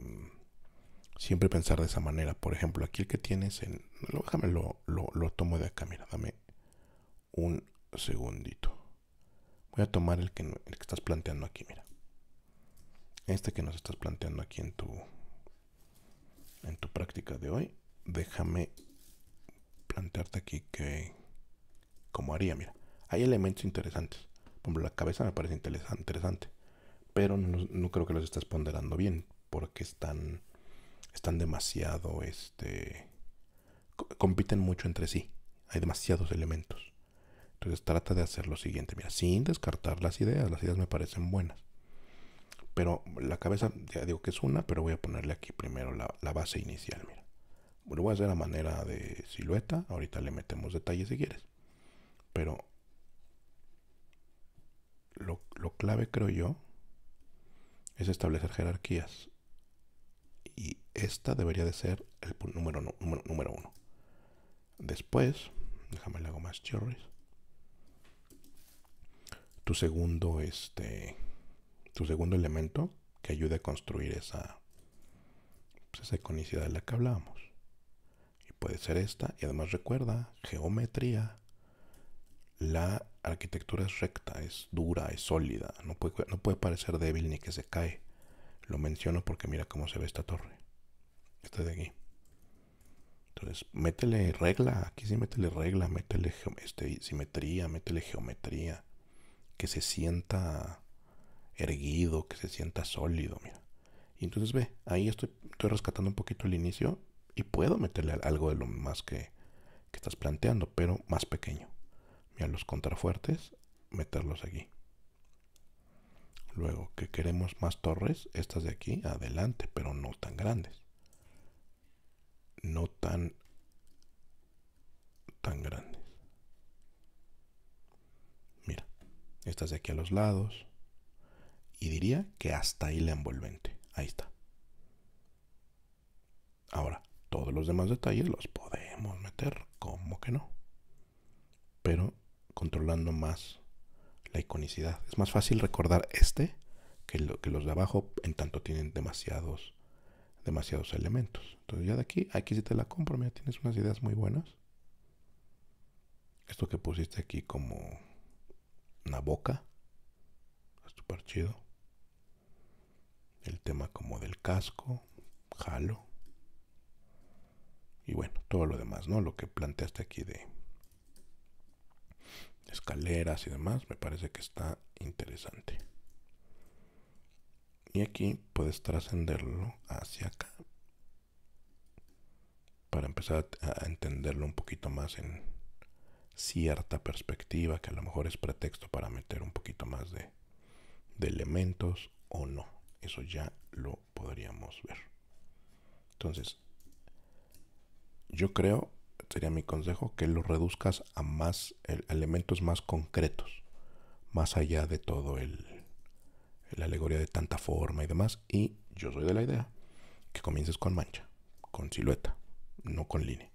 siempre pensar de esa manera. Por ejemplo, aquí el que tienes en. Lo, déjame, lo, lo, tomo de acá, mira, dame un segundito. Voy a tomar el que estás planteando aquí, mira este que nos estás planteando aquí en tu en tu práctica de hoy, déjame plantearte aquí que como haría, mira, hay elementos interesantes. Por ejemplo, la cabeza me parece interesante, pero no, creo que los estés ponderando bien porque están están demasiado este compiten mucho entre sí. Hay demasiados elementos. Entonces trata de hacer lo siguiente, mira, sin descartar las ideas, las ideas me parecen buenas. Pero la cabeza, ya digo que es una, pero voy a ponerle aquí primero la, base inicial, mira. Lo voy a hacer a manera de silueta, ahorita le metemos detalles si quieres. Pero lo, clave, creo yo, es establecer jerarquías. Y esta debería de ser el número, número, uno. Después, déjame le hago más cherries. Tu segundo, este, tu segundo elemento que ayude a construir esa, pues, esa iconicidad de la que hablábamos. Y puede ser esta, y además recuerda, geometría, la arquitectura es recta, es dura, es sólida, no puede, no puede parecer débil ni que se cae. Lo menciono porque mira cómo se ve esta torre, esta de aquí. Entonces, métele regla, aquí sí métele regla, métele este, simetría, métele geometría, que se sienta erguido, que se sienta sólido, mira. Y entonces ve, ahí estoy, estoy rescatando un poquito el inicio y puedo meterle algo de lo más que, que estás planteando, pero más pequeño. Mira, los contrafuertes, meterlos aquí. Luego, que queremos más torres, estas de aquí, adelante, pero no tan grandes. No tan, tan grandes. Mira, estas de aquí a los lados. Y diría que hasta ahí la envolvente. Ahí está. Ahora, todos los demás detalles los podemos meter, Como que no? Pero controlando más la iconicidad. Es más fácil recordar este que, lo, que los de abajo, en tanto tienen demasiados, demasiados elementos. Entonces ya de aquí, aquí si te la compro, ya tienes unas ideas muy buenas. Esto que pusiste aquí como una boca, es súper chido el tema como del casco, jalo y bueno, todo lo demás, ¿no? Lo que planteaste aquí de escaleras y demás, me parece que está interesante. Y aquí puedes trascenderlo hacia acá para empezar a entenderlo un poquito más en cierta perspectiva que a lo mejor es pretexto para meter un poquito más de, de elementos o no. Eso ya lo podríamos ver. Entonces, yo creo, sería mi consejo, que lo reduzcas a más elementos más concretos, más allá de todo el la alegoría de tanta forma y demás. Y yo soy de la idea que comiences con mancha, con silueta, no con línea.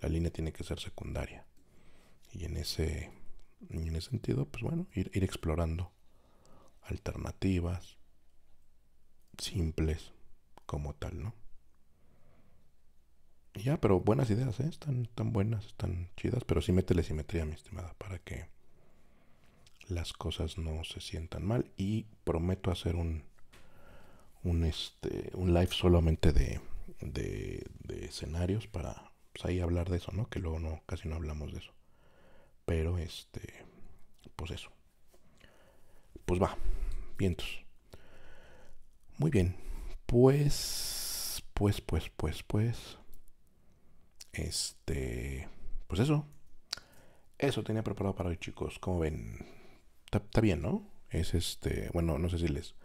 La línea tiene que ser secundaria. Y en ese, sentido, pues bueno, ir explorando alternativas, simples como tal, ¿no? ya, pero buenas ideas, ¿eh? Están, tan buenas, están chidas, pero sí métele simetría, mi estimada, para que las cosas no se sientan mal. Y prometo hacer un, un, este, un live solamente de, de, escenarios para pues, ahí hablar de eso, ¿no? Que luego no, casi no hablamos de eso. Pero este, pues eso. Pues va, vientos. Muy bien. Pues, pues, pues, pues, pues. Este, pues eso. Eso tenía preparado para hoy, chicos. Como ven, está bien, ¿no? Es este, bueno, no sé si les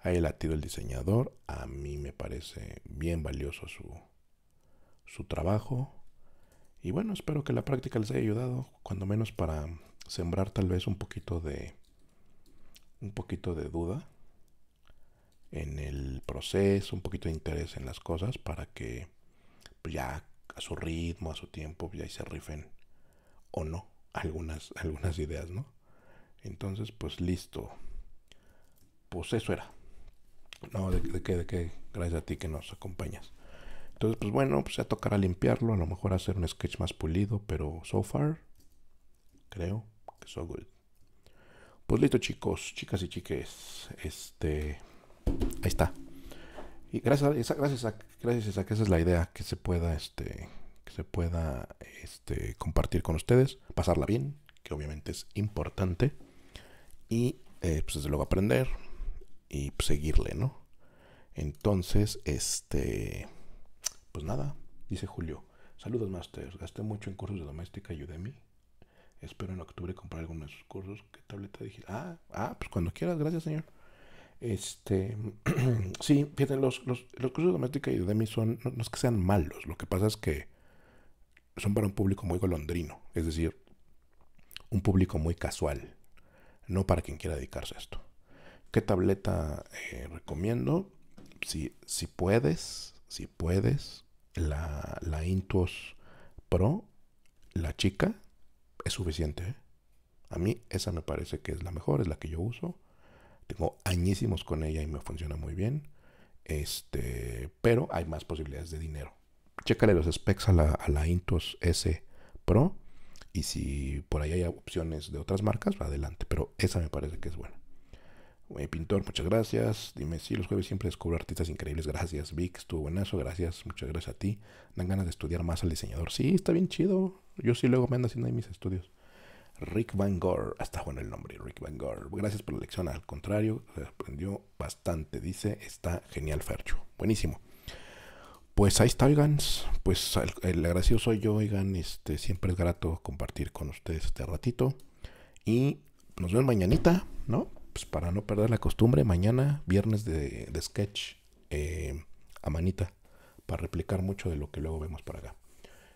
haya latido el diseñador. A mí me parece bien valioso su, su trabajo. Y bueno, espero que la práctica les haya ayudado, cuando menos para sembrar tal vez un poquito de un poquito de duda en el proceso, un poquito de interés en las cosas para que pues, ya a su ritmo, a su tiempo, pues, ya se rifen o no algunas, algunas ideas, ¿no? Entonces, pues listo. Pues eso era. No, de, de qué, de qué, gracias a ti que nos acompañas. Entonces, pues bueno, pues ya tocará limpiarlo, a lo mejor hacer un sketch más pulido, pero so far, creo que so good. Pues listo, chicos, chicas y chiques, este, Ahí está. Y gracias a, gracias gracias a que esa es la idea, que se pueda, este, que se pueda este, compartir con ustedes, pasarla bien, que obviamente es importante, y eh, pues desde luego aprender y seguirle, ¿no? Entonces, este, pues nada, dice Julio. Saludos, Master, Gasté mucho en cursos de doméstica y Udemy. Espero en octubre comprar algunos de sus cursos. ¿Qué tableta digital? Ah, ah, pues cuando quieras. Gracias, señor. Este, sí, fíjense, los, los, los, cursos de doméstica y demi son, no, es que sean malos, lo que pasa es que son para un público muy golondrino, es decir, un público muy casual, no para quien quiera dedicarse a esto. ¿Qué tableta eh, recomiendo? Si, si puedes, si puedes, la, la Intuos Pro, la chica, es suficiente. ¿eh? A mí esa me parece que es la mejor, es la que yo uso tengo añísimos con ella y me funciona muy bien. Este, pero hay más posibilidades de dinero. Chécale los specs a la, a Intuos S Pro. Y si por ahí hay opciones de otras marcas, adelante. Pero esa me parece que es buena. pintor, muchas gracias. Dime, si los jueves siempre descubro artistas increíbles. Gracias, Vic. Estuvo buenazo. Gracias, muchas gracias a ti. Dan ganas de estudiar más al diseñador. Sí, está bien chido. Yo sí luego me ando haciendo ahí mis estudios. Rick Van Gogh, ah, Hasta bueno el nombre, Rick Van Gogh, Gracias por la lección, al contrario, se aprendió bastante. Dice, está genial, Fercho. Buenísimo. Pues ahí está, oigan. Pues el, gracioso agradecido soy yo, oigan. Este, siempre es grato compartir con ustedes este ratito. Y nos vemos mañanita, ¿no? Pues para no perder la costumbre, mañana, viernes de, sketch eh, a manita, para replicar mucho de lo que luego vemos por acá.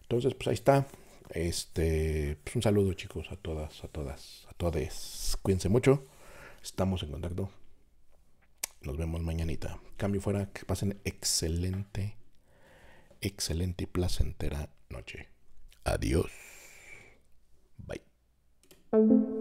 Entonces, pues ahí está. Este, pues un saludo chicos a todas, a todas, a todas. Cuídense mucho. Estamos en contacto. Nos vemos mañanita. Cambio fuera, que pasen excelente, excelente y placentera noche. Adiós. Bye.